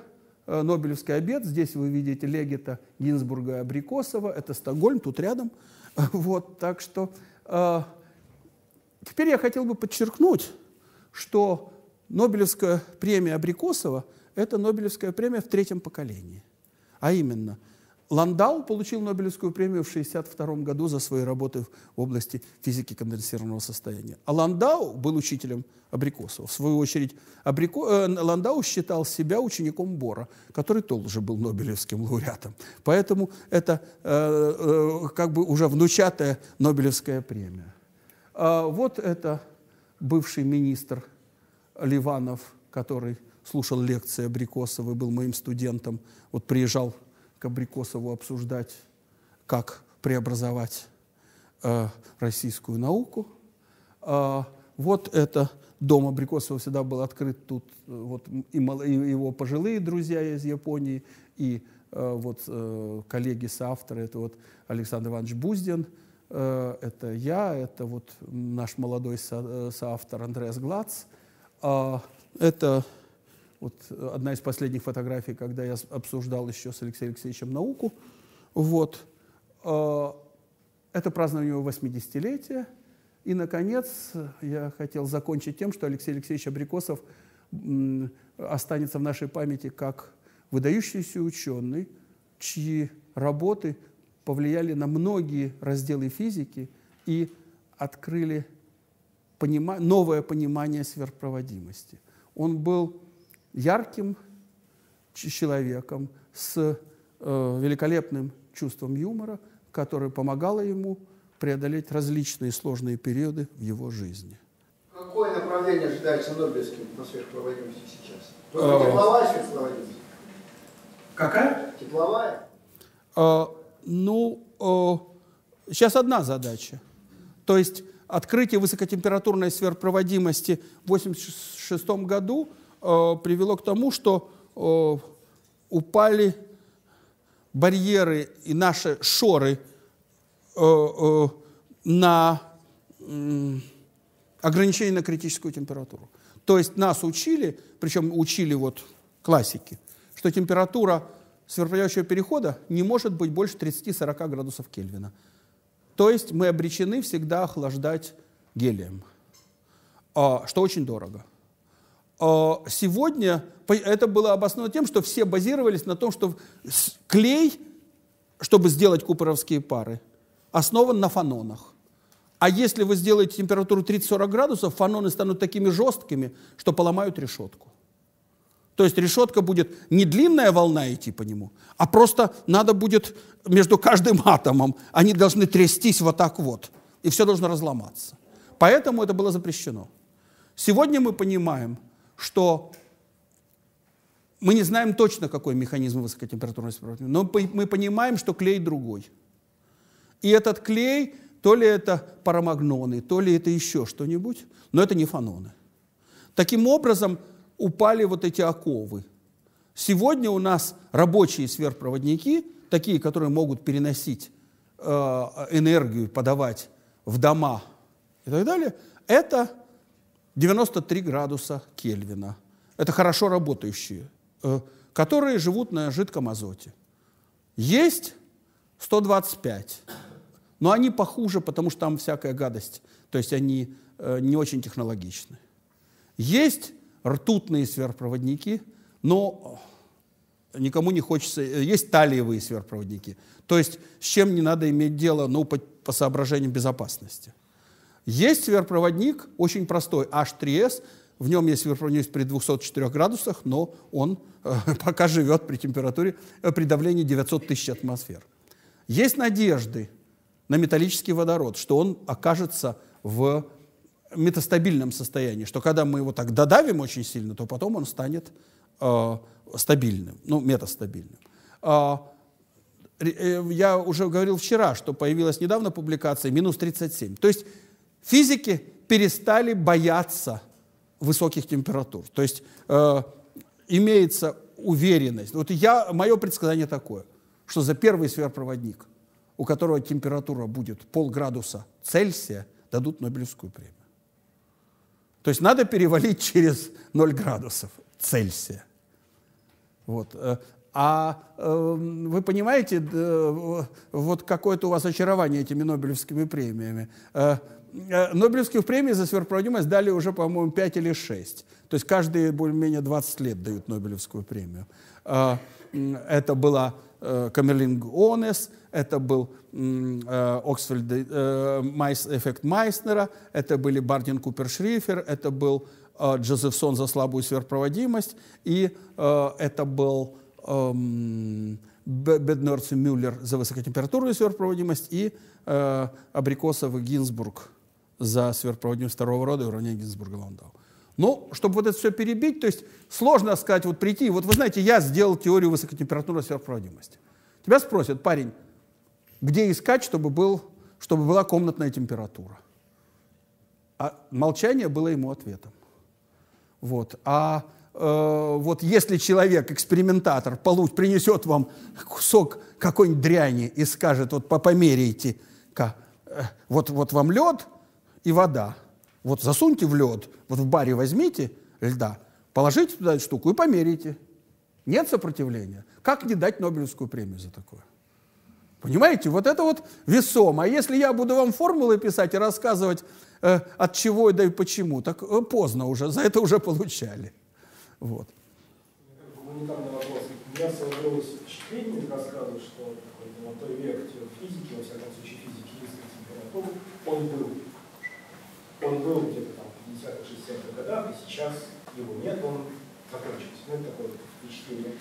Нобелевский обед. Здесь вы видите Легита, Гинзбурга, и Абрикосова. Это Стокгольм, тут рядом. Вот, так что теперь я хотел бы подчеркнуть, что Нобелевская премия Абрикосова – это Нобелевская премия в третьем поколении. А именно – Ландау получил Нобелевскую премию в 1962 году за свои работы в области физики конденсированного состояния. А Ландау был учителем Абрикосова. В свою очередь, Абрико... Э, Ландау считал себя учеником Бора, который тоже был Нобелевским лауреатом. Поэтому это э, э, как бы уже внучатая Нобелевская премия. А вот это бывший министр Ливанов, который слушал лекции Абрикосова и был моим студентом, вот приезжал Кабрикосову обсуждать, как преобразовать э, российскую науку. Э, вот это дом Абрикосова всегда был открыт тут. Э, вот и, мало, и его пожилые друзья из Японии, и э, вот э, коллеги-соавторы, это вот Александр Иванович Буздин, э, это я, это вот наш молодой со, э, соавтор Андреас Глац, э, это вот э, одна из последних фотографий, когда я обсуждал еще с Алексеем Алексеевичем науку. Вот. А, это празднование его 80-летия. И, наконец, я хотел закончить тем, что Алексей Алексеевич Абрикосов останется в нашей памяти как выдающийся ученый, чьи работы повлияли на многие разделы физики и открыли понима новое понимание сверхпроводимости. Он был ярким человеком с э, великолепным чувством юмора, которое помогало ему преодолеть различные сложные периоды в его жизни. Какое направление ожидается Нобелевским на сверхпроводимости сейчас? Э, тепловая сверхпроводимость? Какая? Тепловая? А, ну, а, сейчас одна задача. То есть открытие высокотемпературной сверхпроводимости в 1986 году Э, привело к тому, что э, упали барьеры и наши шоры э, на ограничение на критическую температуру. То есть нас учили, причем учили вот классики, что температура сверхпроводящего перехода не может быть больше 30-40 градусов Кельвина. То есть мы обречены всегда охлаждать гелием, а, что очень дорого – а сегодня это было обосновано тем, что все базировались на том, что клей, чтобы сделать куперовские пары, основан на фанонах. А если вы сделаете температуру 30-40 градусов, фаноны станут такими жесткими, что поломают решетку. То есть решетка будет не длинная волна идти по нему, а просто надо будет между каждым атомом, они должны трястись вот так вот, и все должно разломаться. Поэтому это было запрещено. Сегодня мы понимаем – что мы не знаем точно, какой механизм высокотемпературной сопротивления, но мы понимаем, что клей другой. И этот клей, то ли это парамагноны, то ли это еще что-нибудь, но это не фаноны. Таким образом упали вот эти оковы. Сегодня у нас рабочие сверхпроводники, такие, которые могут переносить э, энергию, подавать в дома и так далее, это 93 градуса Кельвина. Это хорошо работающие, э, которые живут на жидком азоте. Есть 125, но они похуже, потому что там всякая гадость, то есть они э, не очень технологичны. Есть ртутные сверхпроводники, но никому не хочется. Э, есть талиевые сверхпроводники, то есть с чем не надо иметь дело, ну, по, по соображениям безопасности. Есть сверхпроводник, очень простой, H3S, в нем есть сверхпроводимость при 204 градусах, но он э, пока живет при температуре, э, при давлении 900 тысяч атмосфер. Есть надежды на металлический водород, что он окажется в метастабильном состоянии, что когда мы его так додавим очень сильно, то потом он станет э, стабильным, ну, метастабильным. Э, э, я уже говорил вчера, что появилась недавно публикация «Минус 37». То есть Физики перестали бояться высоких температур. То есть э, имеется уверенность. Вот я, мое предсказание такое, что за первый сверхпроводник, у которого температура будет полградуса Цельсия, дадут Нобелевскую премию. То есть надо перевалить через 0 градусов Цельсия. Вот. Э, а э, вы понимаете, э, вот какое-то у вас очарование этими Нобелевскими премиями. Э, Э, Нобелевских премий за сверхпроводимость дали уже, по-моему, 5 или 6. То есть каждые более-менее 20 лет дают Нобелевскую премию. А, это была э, Камерлинг Онес, это был э, Оксфельд эффект Майснера, это были Бардин, Купер Шрифер, это был Джозефсон за слабую сверхпроводимость, и это был эм, Беднерц и Мюллер за высокотемпературную сверхпроводимость и Абрикосов и Гинзбург за сверхпроводник второго рода и уравнение Гинзбурга-Ландау. Ну, чтобы вот это все перебить, то есть сложно сказать, вот прийти, вот вы знаете, я сделал теорию высокотемпературной сверхпроводимости. Тебя спросят, парень, где искать, чтобы, был, чтобы была комнатная температура? А молчание было ему ответом. Вот. А э, вот если человек, экспериментатор, получ, принесет вам кусок какой-нибудь дряни и скажет, вот померяйте-ка, э, вот, вот вам лед – и вода. Вот засуньте в лед, вот в баре возьмите льда, положите туда эту штуку и померите. Нет сопротивления. Как не дать Нобелевскую премию за такое? Понимаете, вот это вот весомо. А если я буду вам формулы писать и рассказывать, э, от чего и да и почему, так э, поздно уже, за это уже получали. Вот. Гуманитарный вопрос. Я сложилось впечатление из что такой золотой ну, век физики, во всяком случае физики, он был он был где-то там в 50-60-х годах, и сейчас его нет, он закончился. Ну, это такое впечатление.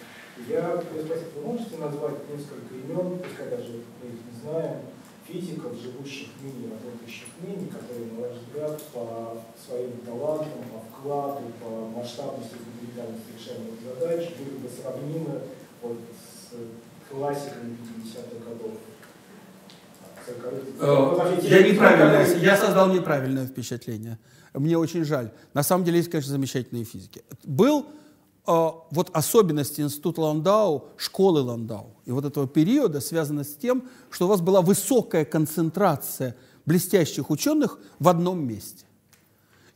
Я спросил, вы можете назвать несколько имен, пускай даже мы их не знаем, физиков, живущих в мире, работающих в мире, которые, на ваш взгляд, по своим талантам, по вкладу, по масштабности, индивидуальности решения задач были бы сравнимы вот, с классиками 50-х годов? Э, я неправильно, я создал неправильное впечатление. Мне очень жаль. На самом деле есть, конечно, замечательные физики. Был э, вот особенность института Ландау, школы Ландау, и вот этого периода связана с тем, что у вас была высокая концентрация блестящих ученых в одном месте.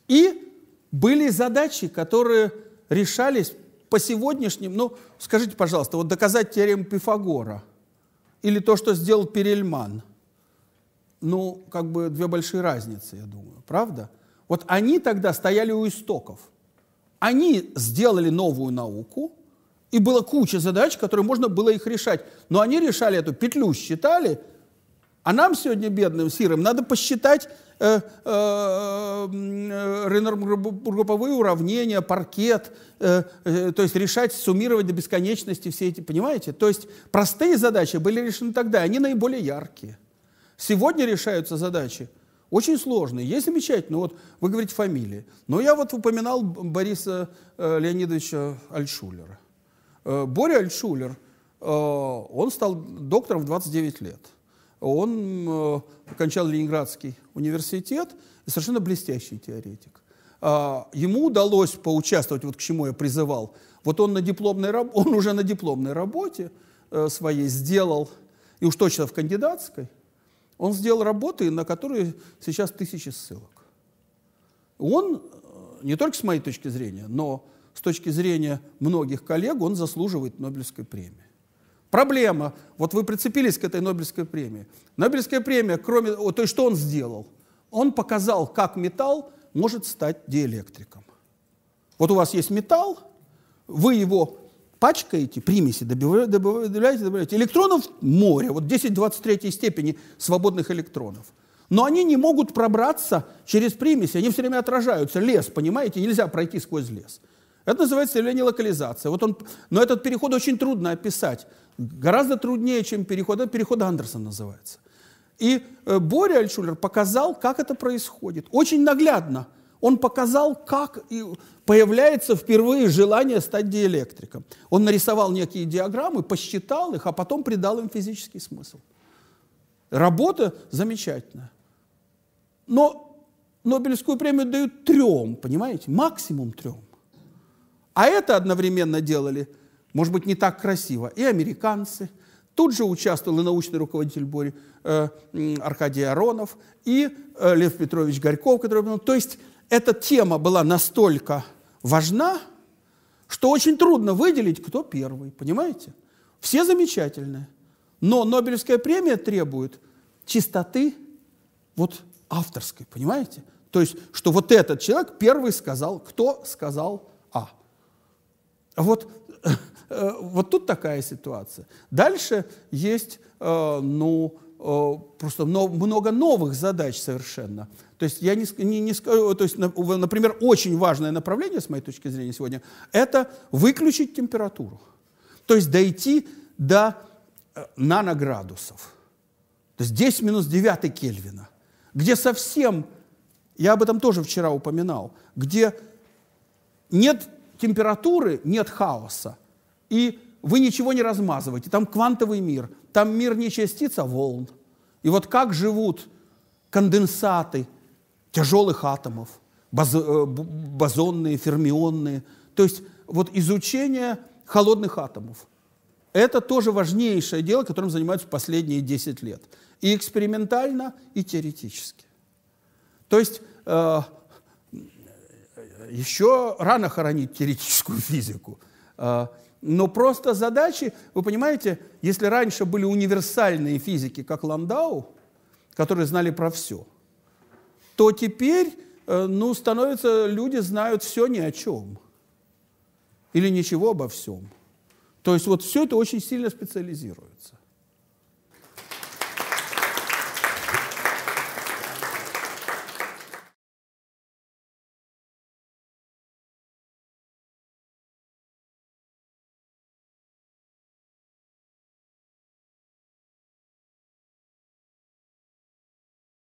И были задачи, которые решались по сегодняшним, ну, скажите, пожалуйста, вот доказать теорему Пифагора или то, что сделал Перельман – ну, как бы две большие разницы, я думаю, правда? Вот они тогда стояли у истоков. Они сделали новую науку, и была куча задач, которые можно было их решать. Но они решали эту петлю, считали, а нам сегодня, бедным сирым, надо посчитать э, э, ренормгрупповые уравнения, паркет, э, э, то есть решать, суммировать до бесконечности все эти, понимаете? То есть простые задачи были решены тогда, они наиболее яркие. Сегодня решаются задачи очень сложные. Есть замечательно, вот вы говорите фамилии. Но я вот упоминал Бориса э, Леонидовича Альшулера. Э, Боря Альшулер, э, он стал доктором в 29 лет. Он окончал Ленинградский университет, совершенно блестящий теоретик. А, ему удалось поучаствовать, вот к чему я призывал. Вот он, на дипломной, он уже на дипломной работе своей сделал, и уж точно в кандидатской – он сделал работы, на которые сейчас тысячи ссылок. Он, э, не только с моей точки зрения, но с точки зрения многих коллег, он заслуживает Нобелевской премии. Проблема. Вот вы прицепились к этой Нобелевской премии. Нобелевская премия, кроме... То есть что он сделал? Он показал, как металл может стать диэлектриком. Вот у вас есть металл, вы его пачкаете примеси, добавляете, добавляете, добавляете. Электронов море, вот 10-23 степени свободных электронов. Но они не могут пробраться через примеси, они все время отражаются. Лес, понимаете, нельзя пройти сквозь лес. Это называется явление локализации. Вот он, но этот переход очень трудно описать. Гораздо труднее, чем переход. Это переход Андерсон называется. И э, Боря Альшулер показал, как это происходит. Очень наглядно – он показал, как появляется впервые желание стать диэлектриком. Он нарисовал некие диаграммы, посчитал их, а потом придал им физический смысл. Работа замечательная. Но Нобелевскую премию дают трем, понимаете, максимум трем. А это одновременно делали, может быть, не так красиво, и американцы. Тут же участвовал и научный руководитель Бори э, Аркадий Аронов, и э, Лев Петрович Горьков, который... то есть эта тема была настолько важна, что очень трудно выделить, кто первый, понимаете? Все замечательные. Но Нобелевская премия требует чистоты вот авторской, понимаете? То есть, что вот этот человек первый сказал, кто сказал А. а вот, э, э, вот тут такая ситуация. Дальше есть, э, ну, Э, просто много новых задач совершенно. То есть, я не, не, не, скажу, то есть, например, очень важное направление, с моей точки зрения сегодня, это выключить температуру. То есть дойти до э, наноградусов. То есть 10 минус 9 Кельвина, где совсем, я об этом тоже вчера упоминал, где нет температуры, нет хаоса. И вы ничего не размазываете. Там квантовый мир, там мир не частиц, а волн. И вот как живут конденсаты тяжелых атомов, баз, э, бозонные, фермионные. То есть вот изучение холодных атомов. Это тоже важнейшее дело, которым занимаются последние 10 лет. И экспериментально, и теоретически. То есть э, еще рано хоронить теоретическую физику. Э, но просто задачи, вы понимаете, если раньше были универсальные физики, как Ландау, которые знали про все, то теперь, э, ну, становится, люди знают все ни о чем. Или ничего обо всем. То есть вот все это очень сильно специализируется.